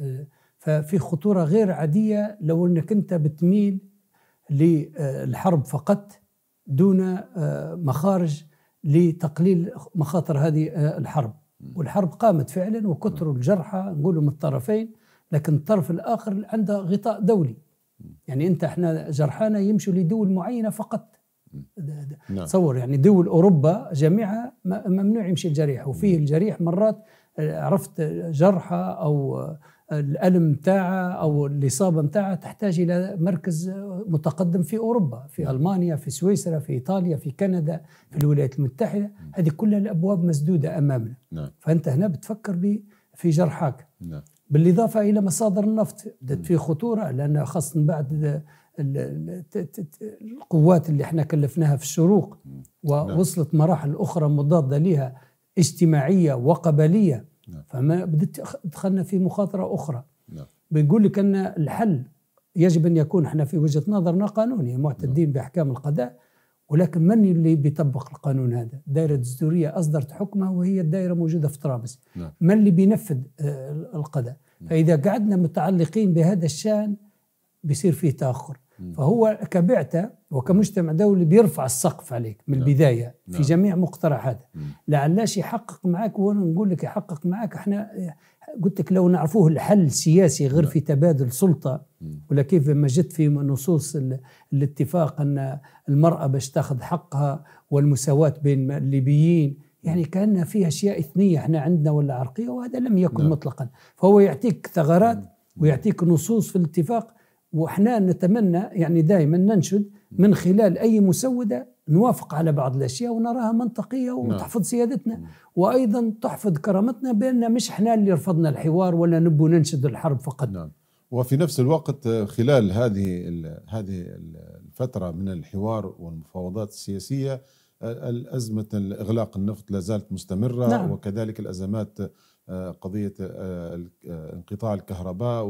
S2: آه، ففي خطورة غير عادية لو أنك أنت بتميل للحرب فقط دون آه، مخارج لتقليل مخاطر هذه آه، الحرب والحرب قامت فعلا وكثروا الجرحى نقولوا من الطرفين لكن الطرف الاخر عنده غطاء دولي يعني انت احنا جرحانا يمشوا لدول معينه فقط ده ده. نعم. تصور يعني دول اوروبا جميعها ممنوع يمشي الجريح وفيه الجريح مرات آه، عرفت جرحه او آه، الالم تاعة او الاصابه تاعة تحتاج الى مركز متقدم في اوروبا في نعم. المانيا في سويسرا في ايطاليا في كندا في الولايات المتحده هذه كلها الابواب مسدوده امامنا نعم. فانت هنا بتفكر في جرحاك نعم. بالاضافه الى مصادر النفط في خطوره لان خاصه بعد القوات اللي احنا كلفناها في الشروق ووصلت نعم. مراحل اخرى مضاده لها اجتماعيه وقبليه نعم. فما بدت دخلنا في مخاطره اخرى نعم. بيقول لك ان الحل يجب ان يكون احنا في وجهه نظرنا قانوني معتدين باحكام القضاء ولكن من اللي بيطبق القانون هذا؟ الدائرة الدستورية أصدرت حكمها وهي الدائرة موجودة في طرابلس. نعم. من اللي بينفذ آه، القضاء؟ فإذا قعدنا متعلقين بهذا الشأن بيصير فيه تأخر. فهو كبعثة وكمجتمع دولي بيرفع السقف عليك من نعم. البداية في نعم. جميع مقترحاته لعلاش يحقق معك وأنا نقول لك يحقق معك احنا قلت لك لو نعرفوه الحل سياسي غير نعم. في تبادل سلطة ولا كيف ما جت في نصوص الاتفاق أن المرأة باش تاخذ حقها والمساواة بين الليبيين يعني كان في أشياء إثنية احنا عندنا ولا عرقية وهذا لم يكن مطلقا فهو يعطيك ثغرات ويعطيك نصوص في الاتفاق وإحنا نتمنى يعني دائما ننشد من خلال أي مسودة نوافق على بعض الأشياء ونراها منطقية نعم. وتحفظ سيادتنا نعم. وأيضا تحفظ كرامتنا بأن مش إحنا اللي رفضنا الحوار ولا نبو ننشد الحرب فقط نعم.
S1: وفي نفس الوقت خلال هذه هذه الفترة من الحوار والمفاوضات السياسية أزمة إغلاق النفط لا زالت مستمرة نعم. وكذلك الأزمات آه، قضية آه، آه، انقطاع الكهرباء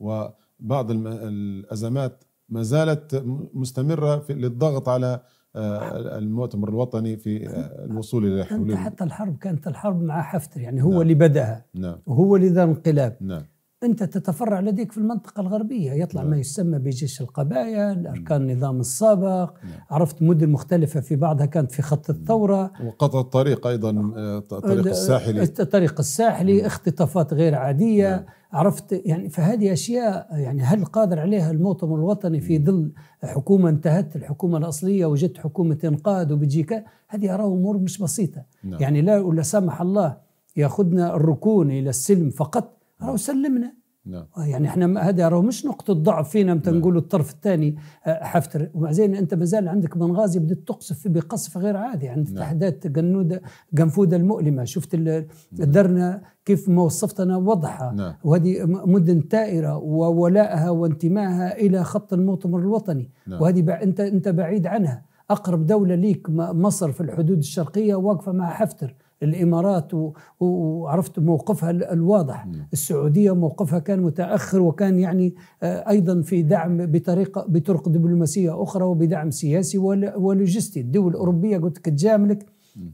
S1: و بعض الأزمات ما زالت مستمرة في للضغط على آه، المؤتمر الوطني في آه، الوصول إلى حلول حتى
S2: الحرب كانت الحرب مع حفتر يعني هو نعم.
S1: اللي بدأها نعم. وهو اللي ذا انقلاب نعم.
S2: أنت تتفرع لديك في المنطقة الغربية يطلع نعم. ما يسمى بجيش القبائل نعم. أركان النظام السابق نعم. عرفت مدن مختلفة في بعضها كانت في خط الثورة
S1: وقطع الطريق أيضا آه، الطريق الساحلي
S2: الطريق الساحلي اختطافات غير عادية عرفت يعني فهذه أشياء يعني هل قادر عليها المؤتمر الوطني في ظل حكومة انتهت الحكومة الأصلية وجدت حكومة إنقاذ وبتجيك هذه أراه أمور مش بسيطة يعني لا ولا سمح الله ياخذنا الركون إلى السلم فقط راهو سلمنا
S1: نعم. يعني
S2: احنا هذا راهو مش نقطه ضعف فينا متى نعم. نقولوا الطرف الثاني آه، حفتر ومع زين انت مازال عندك بنغازي بدات تقصف بقصف غير عادي عند نعم. تحديات قنوده قنفوده المؤلمه شفت نعم. الدرنا كيف ما وصفتنا وضحها نعم. وهذه مدن ثائره وولائها وانتمائها الى خط المؤتمر الوطني نعم. وهذه انت انت بعيد عنها اقرب دوله ليك مصر في الحدود الشرقيه واقفه مع حفتر الامارات وعرفت موقفها الواضح السعوديه موقفها كان متاخر وكان يعني آه، ايضا في دعم بطريقه بطرق دبلوماسيه اخرى وبدعم سياسي ولوجستي الدول الاوروبيه قلت لك تجاملك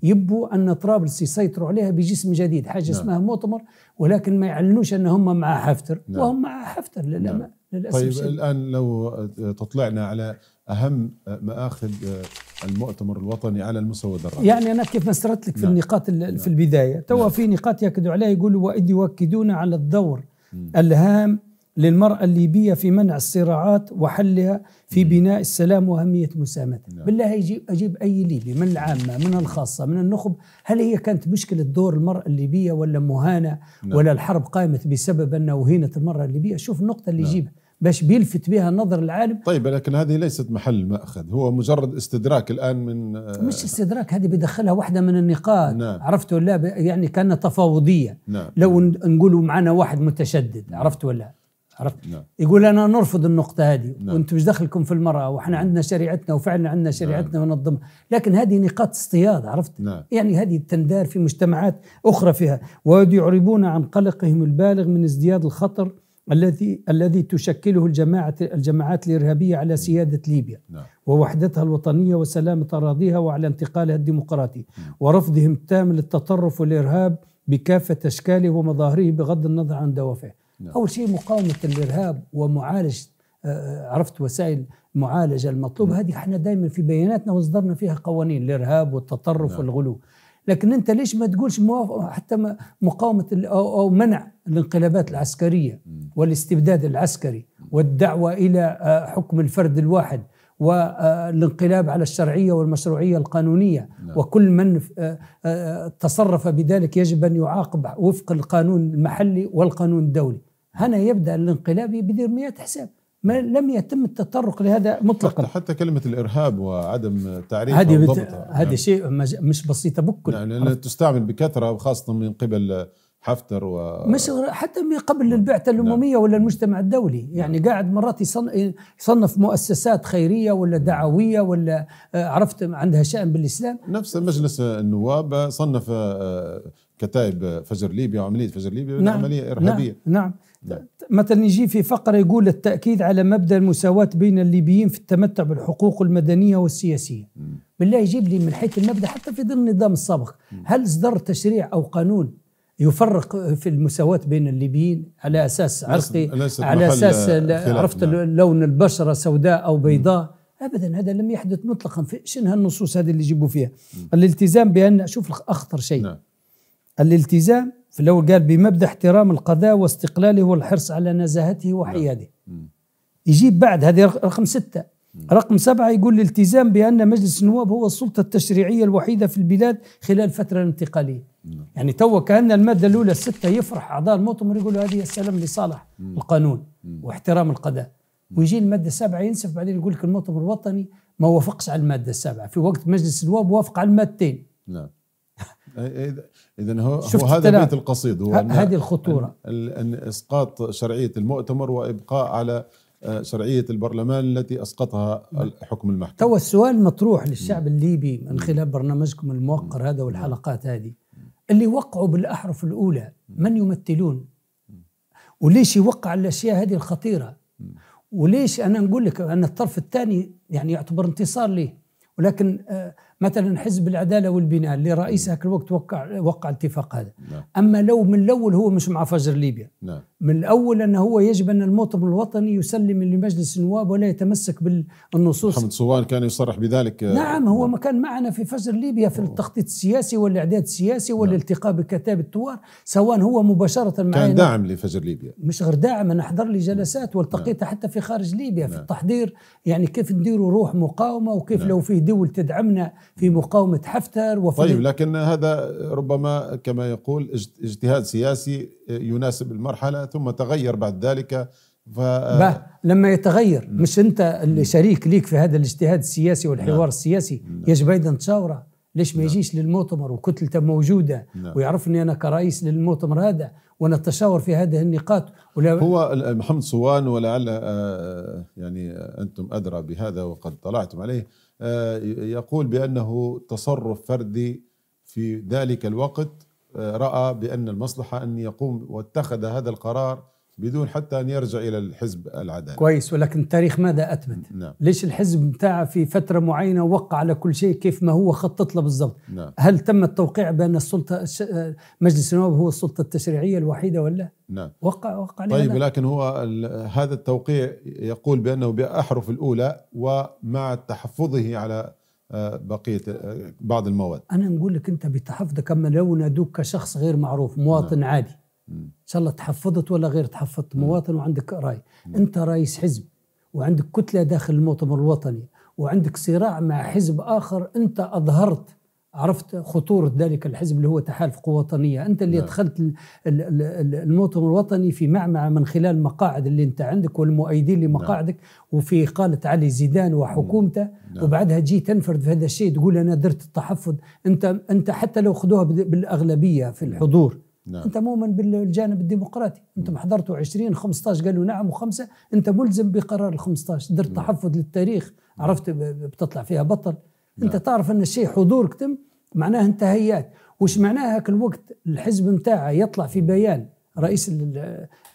S2: يبوا ان طرابلس يسيطروا عليها بجسم جديد حاجه نعم. اسمها مؤتمر
S1: ولكن ما يعلنوش ان هم مع حفتر نعم. وهم
S2: مع حفتر للأم... نعم. للاسف طيب
S1: الان لو تطلعنا على اهم مآخذ آه، المؤتمر الوطني على المسودة الدراسي يعني
S2: أنا كيف ما لك في نعم. النقاط نعم. في البداية تو نعم. في نقاط يأكدوا عليها يقولوا وإذ يؤكدون على الدور م. الهام للمرأة الليبية في منع الصراعات وحلها في م. بناء السلام وأهمية مساهمتها نعم. بالله يجيب أجيب أي ليبي من العامة من الخاصة من النخب هل هي كانت مشكلة دور المرأة الليبية ولا مهانة نعم. ولا الحرب قامت بسبب أنه وهينه المرأة الليبية شوف النقطة اللي نعم. يجيبها
S1: باش بيلفت بها النظر العالم طيب لكن هذه ليست محل مأخذ هو مجرد استدراك الآن من مش
S2: استدراك هذه بيدخلها واحدة من النقاط نعم. عرفت ولا يعني كان تفاوضية نعم. لو نقولوا معنا واحد متشدد عرفت ولا عرفت نعم. يقول أنا نرفض النقطة هذه نعم. وأنتم مش دخلكم في المرأة وإحنا نعم. عندنا شريعتنا وفعلا عندنا نعم. شريعتنا نعم. وننظمها لكن هذه نقاط اصطياد عرفت نعم. يعني هذه تندار في مجتمعات أخرى فيها ويعربون عن قلقهم البالغ من ازدياد الخطر الذي الذي تشكله الجماعة الجماعات الإرهابية على سيادة ليبيا نعم. ووحدتها الوطنية وسلامة أراضيها وعلى انتقالها الديمقراطي ورفضهم التام للتطرف والإرهاب بكافة أشكاله ومظاهره بغض النظر عن دوافعه نعم. أول شيء مقاومة الإرهاب ومعالجة آه، عرفت وسائل معالجة المطلوبه نعم. هذه احنا دائما في بياناتنا واصدرنا فيها قوانين الإرهاب والتطرف نعم. والغلو لكن أنت ليش ما تقولش حتى مقاومة أو منع الانقلابات العسكرية والاستبداد العسكري والدعوة إلى آه، حكم الفرد الواحد والانقلاب آه، على الشرعية والمشروعية القانونية نعم. وكل من آه، تصرف بذلك يجب أن يعاقب وفق القانون المحلي والقانون الدولي هنا يبدأ الانقلاب بدير مئة حساب
S1: ما لم يتم التطرق لهذا مطلقا حتى كلمة الإرهاب وعدم تعريفها هذه بت... هذا يعني نعم. شيء مش بسيطة بكل يعني تستعمل بكثرة وخاصة من قبل حفتر و مش
S2: حتى قبل البعثه نعم. الامميه ولا المجتمع الدولي يعني قاعد مرات يصنف مؤسسات خيريه ولا دعويه ولا آه، عرفت عندها شان بالاسلام
S1: نفس مجلس النواب صنف آه، كتائب فجر ليبيا وعمليه فجر ليبيا نعم عمليه نعم. ارهابيه
S2: نعم, نعم. مثلا يجي في فقره يقول التاكيد على مبدا المساواه بين الليبيين في التمتع بالحقوق المدنيه والسياسيه بالله يجيب لي من حيث المبدا حتى في ظل النظام السابق هل صدر تشريع او قانون يفرق في المساواة بين الليبيين على أساس عرقي على أساس عرفت نعم. لون البشرة سوداء أو بيضاء م. أبدا هذا لم يحدث مطلقا في شنها النصوص هذه اللي يجيبوا فيها م. الالتزام بأن شوف أخطر شيء نعم. الالتزام في الأول قال بمبدأ احترام القضاء واستقلاله والحرص على نزاهته نعم. وحياده نعم. يجيب بعد هذه رقم ستة رقم سبعة يقول الالتزام بأن مجلس النواب هو السلطة التشريعية الوحيدة في البلاد خلال الفترة الانتقالية نعم. يعني تو كان الماده الاولى السته يفرح اعضاء المؤتمر يقولوا هذه السلام لصالح القانون واحترام القضاء ويجي الماده السابعه ينسف بعدين يقول لك المؤتمر الوطني ما وافقش على الماده السابعه في وقت مجلس النواب وافق على المادتين
S1: نعم *laughs* اذا هو, هو هذا بيت القصيد هو هذه الخطوره أن, أن اسقاط شرعيه المؤتمر وابقاء على آه، شرعيه البرلمان التي اسقطها نعم. حكم المحكمه.
S2: تو السؤال مطروح للشعب الليبي من خلال برنامجكم الموقر هذا نعم. والحلقات هذه. اللي وقعوا بالأحرف الأولى من يمثلون وليش يوقع الأشياء هذه الخطيرة وليش أنا نقول لك أن الطرف الثاني يعني يعتبر انتصار ليه ولكن آه، مثلا حزب العداله والبناء اللي رئيسها كل الوقت وقع وقع الاتفاق هذا نعم. اما لو من الاول هو مش مع فجر ليبيا نعم. من الاول انه هو يجب ان المؤتمر الوطني يسلم لمجلس النواب ولا يتمسك بالنصوص محمد
S1: صوان كان يصرح بذلك آه، نعم
S2: هو نعم. ما كان معنا في فجر ليبيا في التخطيط السياسي والاعداد السياسي نعم. والالتقاء بكتاب الثوار سواء هو مباشره معنا كان داعم
S1: لفجر ليبيا
S2: مش غير داعم انا حضر لي جلسات نعم. والتقيت حتى في خارج ليبيا في التحضير يعني كيف نديروا روح مقاومه وكيف لو فيه دول تدعمنا في مقاومة حفتر وفي طيب
S1: لكن هذا ربما كما يقول اجتهاد سياسي آه، يناسب المرحلة ثم تغير بعد ذلك ف... آه،
S2: لما يتغير م. مش انت اللي شريك ليك في هذا الاجتهاد السياسي والحوار نعم. السياسي نعم. يجب ايضا تشاوره ليش ما نعم. يجيش للمؤتمر وكتلته موجوده نعم. ويعرفني انا كرئيس للمؤتمر هذا ونتشاور في هذه النقاط
S1: ولا هو محمد صوان ولعل آه، يعني انتم ادرى بهذا وقد طلعتم عليه آه، يقول بأنه تصرف فردي في ذلك الوقت آه، رأى بأن المصلحة أن يقوم واتخذ هذا القرار بدون حتى ان يرجع الى الحزب العدالي
S2: كويس ولكن التاريخ ماذا اثبت؟ نعم. ليش الحزب بتاعه في فتره معينه وقع على كل شيء كيف ما هو خطط له بالضبط؟ نعم. هل تم التوقيع بان السلطه مجلس النواب هو السلطه التشريعيه الوحيده ولا؟ نعم وقع وقع طيب ولكن
S1: هو هذا التوقيع يقول بانه باحرف الاولى ومع تحفظه على آه، بقيه آه، بعض المواد
S2: انا نقول لك انت بتحفظك اما لو نادوك كشخص غير معروف مواطن نعم. عادي ان شاء الله تحفظت ولا غير تحفظت مواطن وعندك راي انت رئيس حزب وعندك كتله داخل المؤتمر الوطني وعندك صراع مع حزب اخر انت اظهرت عرفت خطورة ذلك الحزب اللي هو تحالف قوى وطنية أنت اللي نعم. دخلت المؤتمر الوطني في معمعة من خلال مقاعد اللي أنت عندك والمؤيدين لمقاعدك نعم. وفي قالت علي زيدان وحكومته نعم. وبعدها جي تنفرد في هذا الشيء تقول أنا درت التحفظ أنت أنت حتى لو خذوها بالأغلبية في الحضور نعم. انت مؤمن بالجانب الديمقراطي انتم حضرتوا 20 15 قالوا نعم وخمسه انت ملزم بقرار ال 15 درت تحفظ للتاريخ عرفت بتطلع فيها بطل نعم. انت تعرف ان الشيء حضورك تم معناه انت هيات وش معناه هاك الوقت الحزب نتاعه يطلع في بيان رئيس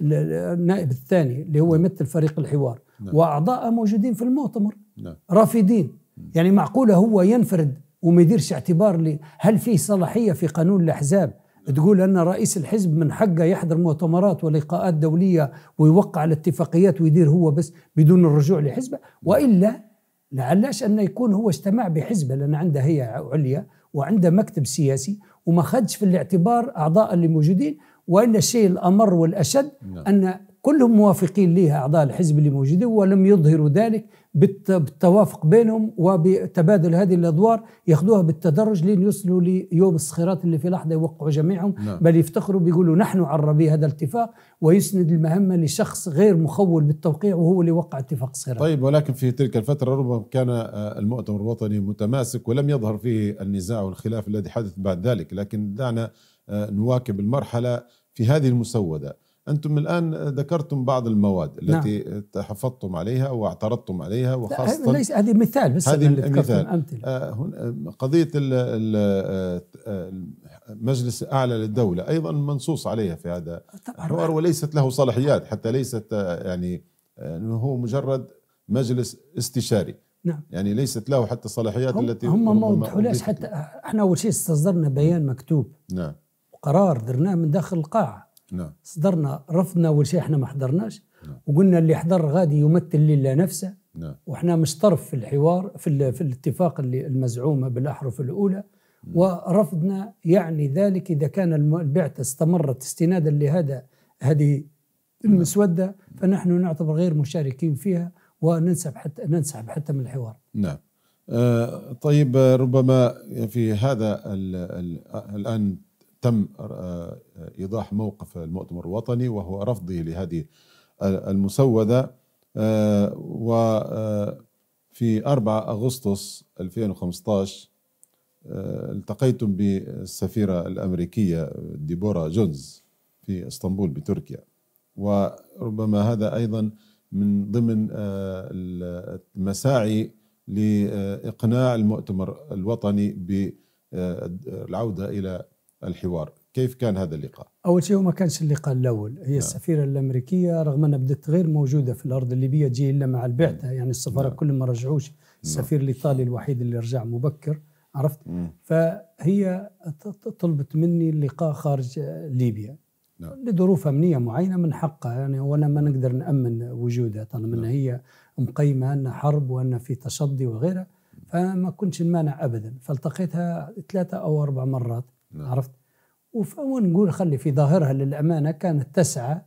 S2: النائب الثاني اللي هو نعم. يمثل فريق الحوار نعم. واعضاء موجودين في المؤتمر نعم. رافضين يعني معقوله هو ينفرد وما يديرش اعتبار لي هل فيه صلاحيه في قانون الاحزاب تقول أن رئيس الحزب من حقه يحضر مؤتمرات ولقاءات دولية ويوقع الاتفاقيات ويدير هو بس بدون الرجوع لحزبه وإلا لعلاش أن يكون هو اجتمع بحزبه لأن عنده هي عليا وعنده مكتب سياسي وما خدش في الاعتبار أعضاء اللي موجودين وإن الشيء الأمر والأشد نعم. أن كلهم موافقين لها أعضاء الحزب اللي موجودين ولم يظهروا ذلك بالتوافق بينهم وبتبادل هذه الأدوار يأخذوها بالتدرج لين يوصلوا ليوم الصخيرات اللي في لحظة يوقعوا جميعهم نعم. بل يفتخروا بيقولوا نحن عربي هذا الاتفاق ويسند المهمة لشخص غير مخول بالتوقيع وهو اللي وقع اتفاق صخيرات طيب
S1: ولكن في تلك الفترة ربما كان آه، المؤتمر الوطني متماسك ولم يظهر فيه النزاع والخلاف الذي حدث بعد ذلك لكن دعنا آه، نواكب المرحلة في هذه المسودة أنتم الآن ذكرتم بعض المواد نعم. التي نعم. تحفظتم عليها واعترضتم عليها وخاصة هذا ليس
S2: هذه مثال بس هذه مثال أمثلة.
S1: آه، قضية آه، آه، المجلس الأعلى للدولة أيضا منصوص عليها في هذا الحوار وليست له صلاحيات حتى ليست يعني هو مجرد مجلس استشاري نعم. يعني ليست له حتى صلاحيات هم التي هم ما وضحولاش حتى
S2: احنا اول شيء استصدرنا بيان مكتوب نعم وقرار درناه من داخل القاعه نعم صدرنا رفضنا اول شيء احنا ما حضرناش نعم. وقلنا اللي حضر غادي يمثل لله نفسه نعم. واحنا مش طرف في الحوار في, في الاتفاق اللي المزعومه بالاحرف الاولى نعم. ورفضنا يعني ذلك اذا كان البعثه استمرت استنادا لهذا هذه نعم. المسوده فنحن نعتبر غير مشاركين فيها وننسحب حتى ننسحب حتى من الحوار.
S1: نعم. آه طيب ربما في هذا الان تم آه، آه، ايضاح موقف المؤتمر الوطني وهو رفضه لهذه المسوده آه، وفي 4 اغسطس 2015 التقيتم بالسفيره الامريكيه ديبورا جونز في اسطنبول بتركيا وربما هذا ايضا من ضمن المساعي لاقناع المؤتمر الوطني بالعوده الى الحوار كيف كان هذا اللقاء؟
S2: أول شيء هو ما كانش اللقاء الأول هي نعم. السفيرة الأمريكية رغم أنها بدت غير موجودة في الأرض الليبية جي إلا مع البعثة نعم. يعني السفارة نعم. كل ما رجعوش نعم. السفير الإيطالي الوحيد اللي رجع مبكر عرفت مم. فهي طلبت مني اللقاء خارج ليبيا نعم. لظروف أمنية معينة من حقها يعني وأنا ما نقدر نأمن وجودها طالما نعم. هي مقيمة أن حرب وأن في تصدي وغيرها فما كنتش نمانع أبدا فالتقيتها ثلاثة أو أربع مرات عرفت ونقول خلي في ظاهرها للأمانة كانت تسعى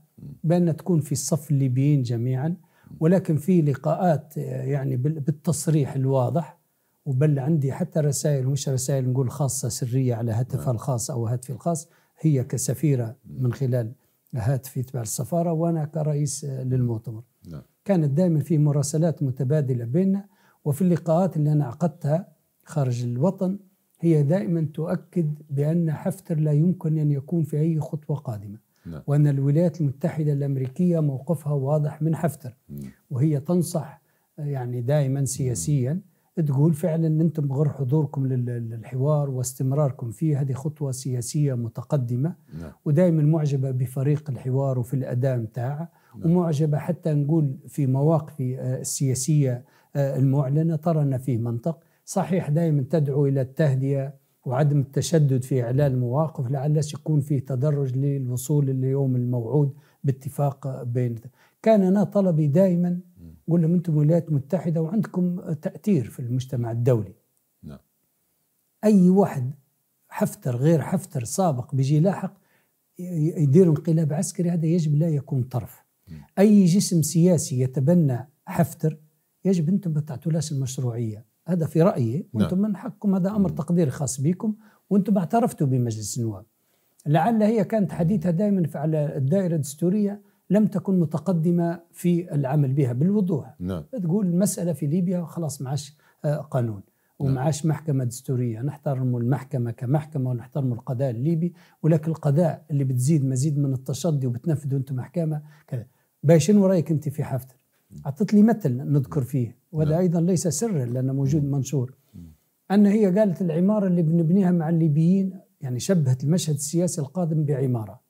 S2: بأن تكون في صف الليبيين جميعا ولكن في لقاءات يعني بالتصريح الواضح وبل عندي حتى رسائل مش رسائل نقول خاصة سرية على هاتفها نعم. الخاص أو هاتفي الخاص هي كسفيرة نعم. من خلال هاتفي تبع السفارة وأنا كرئيس آه، للمؤتمر نعم. كانت دائما في مراسلات متبادلة بيننا وفي اللقاءات اللي أنا عقدتها خارج الوطن هي دائما تؤكد بأن حفتر لا يمكن أن يكون في أي خطوة قادمة نعم. وأن الولايات المتحدة الأمريكية موقفها واضح من حفتر مم. وهي تنصح يعني دائما سياسيا تقول فعلا أنتم غير حضوركم للحوار واستمراركم فيه هذه خطوة سياسية متقدمة نعم. ودائما معجبة بفريق الحوار وفي الأداء متاعه نعم. ومعجبة حتى نقول في مواقفي آه، السياسية آه، المعلنة ترى أن فيه منطق صحيح دائما تدعو إلى التهدئة وعدم التشدد في إعلان المواقف لعلش يكون فيه تدرج للوصول اليوم الموعود باتفاق بين كان أنا طلبي دائما قول لهم أنتم الولايات المتحدة وعندكم تأثير في المجتمع الدولي نعم. أي واحد حفتر غير حفتر سابق بيجي لاحق يدير انقلاب عسكري هذا يجب لا يكون طرف أي جسم سياسي يتبنى حفتر يجب أنتم ما تعطولاش المشروعية هذا في رايي وانتم نعم. من حقكم هذا امر تقديري خاص بكم وانتم اعترفتوا بمجلس النواب لعل هي كانت حديثها دائما على الدائره الدستوريه لم تكن متقدمه في العمل بها بالوضوح نعم. تقول المساله في ليبيا خلاص ما عادش آه، قانون نعم. وما عادش محكمه دستوريه نحترم المحكمه كمحكمه ونحترم القضاء الليبي ولكن القضاء اللي بتزيد مزيد من التشدي وبتنفذوا انتم محكمه كذا باي شنو رايك انت في حفتر أعطت لي مثل نذكر فيه وهذا نعم. أيضا ليس سرا لأنه موجود نعم. منشور نعم. أن هي قالت العمارة اللي بنبنيها مع الليبيين يعني شبهت المشهد السياسي القادم بعمارة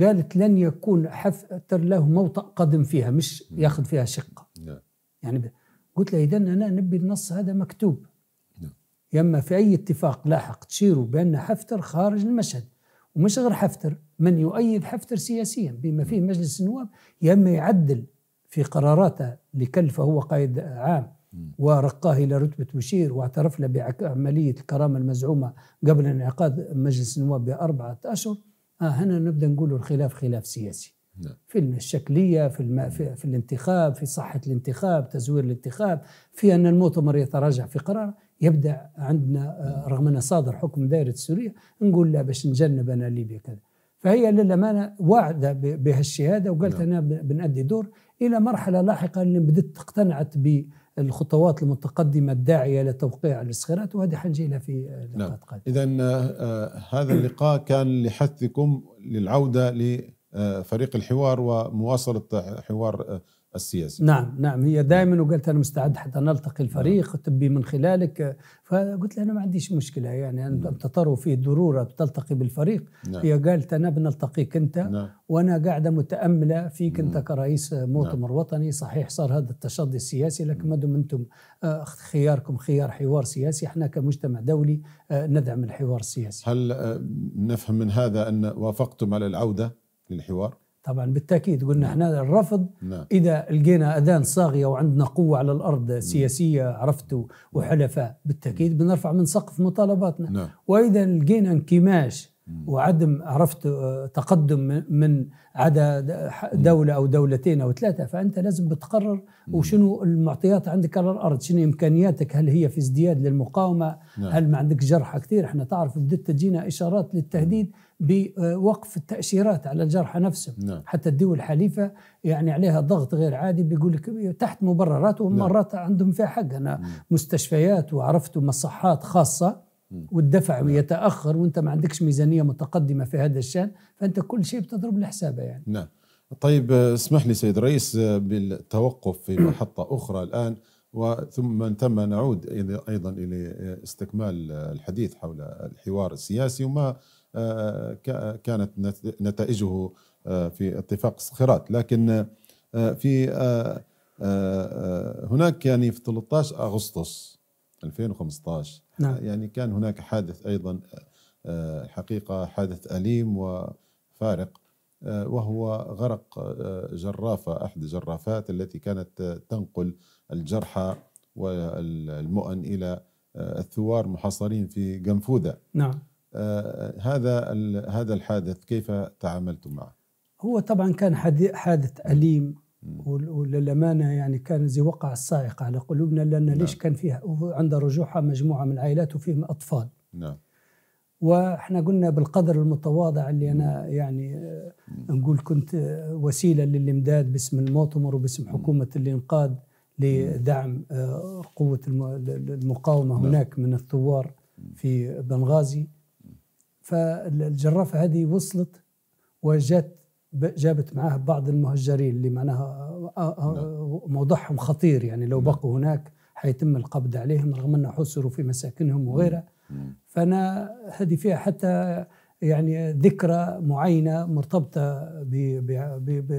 S2: قالت لن يكون حفتر له موطأ قدم فيها مش ياخذ فيها شقة يعني قلت له إذا أنا نبي النص هذا مكتوب يما في أي اتفاق لاحق تشيروا بأن حفتر خارج المشهد ومش غير حفتر من يؤيد حفتر سياسيا بما فيه مجلس النواب يما يعدل في قراراته لكل هو قائد عام ورقاه إلى رتبة مشير واعترف له بعملية الكرامة المزعومة قبل انعقاد مجلس النواب بأربعة أشهر آه هنا نبدأ نقول الخلاف خلاف سياسي نعم. في الشكلية في, الم... في, في الانتخاب في صحة الانتخاب تزوير الانتخاب في أن المؤتمر يتراجع في قرار يبدأ عندنا آه، رغم أنه صادر حكم دائرة سوريا نقول لا باش نجنب أنا ليبيا كذا فهي للأمانة واعدة بهالشهادة وقالت نعم. أنا بنأدي دور إلى مرحلة لاحقة أن بدت اقتنعت بالخطوات المتقدمة الداعية لتوقيع الإسخارات وهذه حنجي لها في
S1: نعم. لقاءات قادمة إذا آه، هذا اللقاء كان لحثكم للعودة لفريق الحوار ومواصلة حوار آه، السياسي
S2: نعم نعم هي نعم. دائما وقالت انا مستعد حتى نلتقي الفريق نعم. تبي من خلالك فقلت لها انا ما عنديش مشكله يعني انت نعم. تروا في ضروره تلتقي بالفريق نعم. هي قالت انا بنلتقيك انت نعم. وانا قاعده متامله فيك انت نعم. كرئيس مؤتمر نعم. وطني صحيح صار هذا التشدي السياسي لكن ما دام انتم آه، خياركم خيار حوار سياسي احنا كمجتمع دولي آه، ندعم الحوار السياسي
S1: هل آه، نفهم من هذا ان وافقتم على العوده للحوار؟
S2: طبعا بالتاكيد قلنا نعم. احنا الرفض نعم. اذا لقينا اذان صاغيه وعندنا قوه على الارض نعم. سياسيه عرفتوا وحلفاء بالتاكيد نعم. بنرفع من سقف مطالباتنا نعم. واذا لقينا انكماش وعدم عرفت آه، تقدم من عدا دولة أو دولتين أو ثلاثة فأنت لازم بتقرر وشنو المعطيات عندك على الأرض شنو إمكانياتك هل هي في ازدياد للمقاومة نعم. هل ما عندك جرحى كثير احنا تعرف بدت تجينا إشارات للتهديد بوقف آه، التأشيرات على الجرحى نفسهم نعم. حتى الدول الحليفة يعني عليها ضغط غير عادي بيقول لك تحت مبررات نعم. ومرات عندهم فيها حق أنا مستشفيات وعرفت مصحات خاصة والدفع نعم. يتاخر وانت ما عندكش ميزانيه متقدمه في هذا الشان فانت كل شيء بتضرب لحسابه يعني
S1: نعم طيب اسمح لي سيد الرئيس بالتوقف في محطه اخرى الان وثم ثم نعود ايضا الى استكمال الحديث حول الحوار السياسي وما آه، كانت نتائجه آه، في اتفاق الصخرات لكن آه، في هناك يعني في 13 اغسطس 2015 نعم. يعني كان هناك حادث أيضا آه، حقيقة حادث أليم وفارق آه، وهو غرق آه، جرافة أحد الجرافات التي كانت تنقل الجرحى والمؤن إلى الثوار محاصرين في قنفوذه نعم هذا هذا الحادث كيف تعاملتم معه؟
S2: هو طبعا كان حادث أليم وللأمانة يعني كان زي وقع السائق على قلوبنا لأن نعم. ليش كان فيها عند رجوعها مجموعة من العائلات وفيهم أطفال نعم واحنا قلنا بالقدر المتواضع اللي انا يعني نقول كنت وسيله للامداد باسم المؤتمر وباسم حكومه الانقاذ لدعم آه، قوه المقاومه نعم. هناك من الثوار في بنغازي فالجرافه هذه وصلت وجات جابت معها بعض المهجرين اللي معناها آه، آه، آه، نعم. موضعهم خطير يعني لو نعم. بقوا هناك حيتم القبض عليهم رغم أنه حصروا في مساكنهم نعم. وغيرها فأنا هذه فيها حتى يعني ذكرى معينه مرتبطه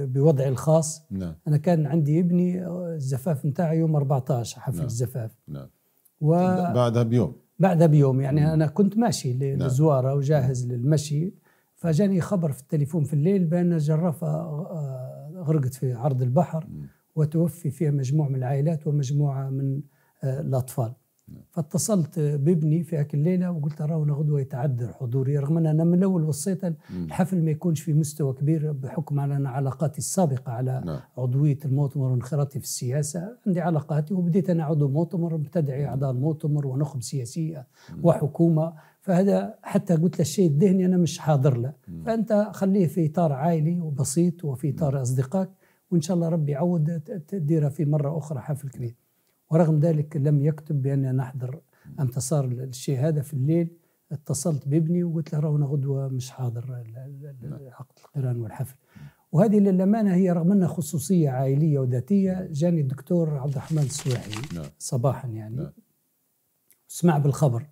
S2: بوضعي الخاص نعم. انا كان عندي ابني الزفاف نتاعي يوم 14 حفل الزفاف نعم. و
S1: بعدها بيوم
S2: بعدها بيوم يعني انا كنت ماشي للزواره وجاهز للمشي فجاني خبر في التليفون في الليل بأن جرافة آه، آه، غرقت في عرض البحر وتوفي فيها مجموعة من العائلات ومجموعة من آه، الأطفال فاتصلت بابني في هاك الليله وقلت راه غدوه يتعذر حضوري رغم ان انا من الاول وصيت الحفل ما يكونش في مستوى كبير بحكم على انا علاقاتي السابقه على نعم. عضويه المؤتمر وانخراطي في السياسه عندي علاقاتي وبديت انا عضو مؤتمر بتدعي اعضاء المؤتمر ونخب سياسيه وحكومه فهذا حتى قلت له الشيء الذهني انا مش حاضر له فانت خليه في اطار عائلي وبسيط وفي اطار اصدقائك وان شاء الله ربي يعود تديرها في مره اخرى حفل كبير ورغم ذلك لم يكتب باني انا احضر أنت صار الشيء هذا في الليل اتصلت بابني وقلت له رونا غدوه مش حاضر عقد نعم. القران والحفل وهذه للأمانة هي رغم أنها خصوصية عائلية وذاتية جاني الدكتور عبد الرحمن السويحي نعم. صباحا يعني نعم. سمع بالخبر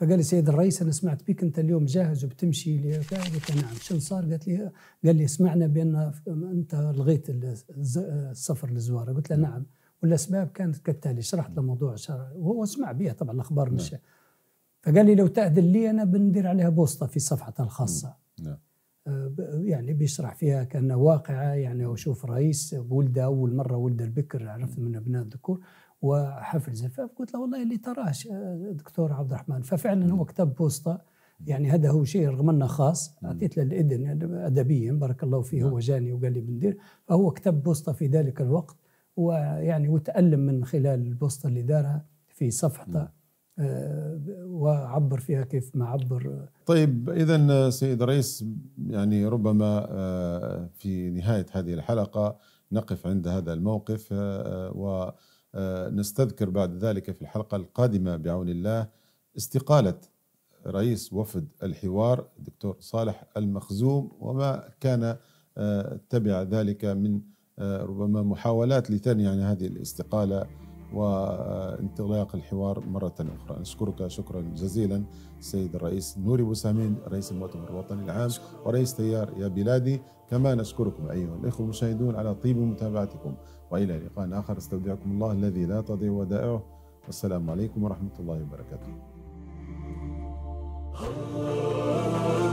S2: فقال لي سيد الرئيس انا سمعت بك انت اليوم جاهز وبتمشي قلت نعم شنو صار؟ قالت لي قال لي سمعنا بان انت لغيت السفر للزوار قلت له نعم. نعم والاسباب كانت كالتالي شرحت له موضوع وهو سمع بها طبعا الاخبار نعم. مش فقال لي لو تاذن لي انا بندير عليها بوسطه في صفحته الخاصه نعم, نعم. آه، يعني بيشرح فيها كانه واقعه يعني وشوف رئيس ولده اول مره ولده البكر عرفت من ابناء الذكور وحفل زفاف قلت له والله اللي تراه دكتور عبد الرحمن ففعلا هو كتب بوسطه يعني هذا هو شيء رغم انه خاص اعطيت له الاذن ادبيا بارك الله فيه هو نعم. جاني وقال لي بندير فهو كتب بوسطه في ذلك الوقت ويعني وتالم من خلال البوسطه اللي دارها في صفحته نعم. آه، وعبر فيها كيف ما عبر
S1: طيب اذا سيد الرئيس يعني ربما آه، في نهايه هذه الحلقه نقف عند هذا الموقف و آه، آه، نستذكر بعد ذلك في الحلقة القادمة بعون الله استقالة رئيس وفد الحوار الدكتور صالح المخزوم وما كان آه، تبع ذلك من آه، ربما محاولات لتنهي يعني عن هذه الاستقالة وانطلاق الحوار مرة أخرى نشكرك شكرا جزيلا سيد الرئيس نوري بوسامين رئيس المؤتمر الوطني العام ورئيس تيار يا بلادي كما نشكركم أيها الإخوة المشاهدون على طيب متابعتكم وإلى لقاء آخر استودعكم الله الذي لا تضيع ودائعه والسلام عليكم ورحمة الله وبركاته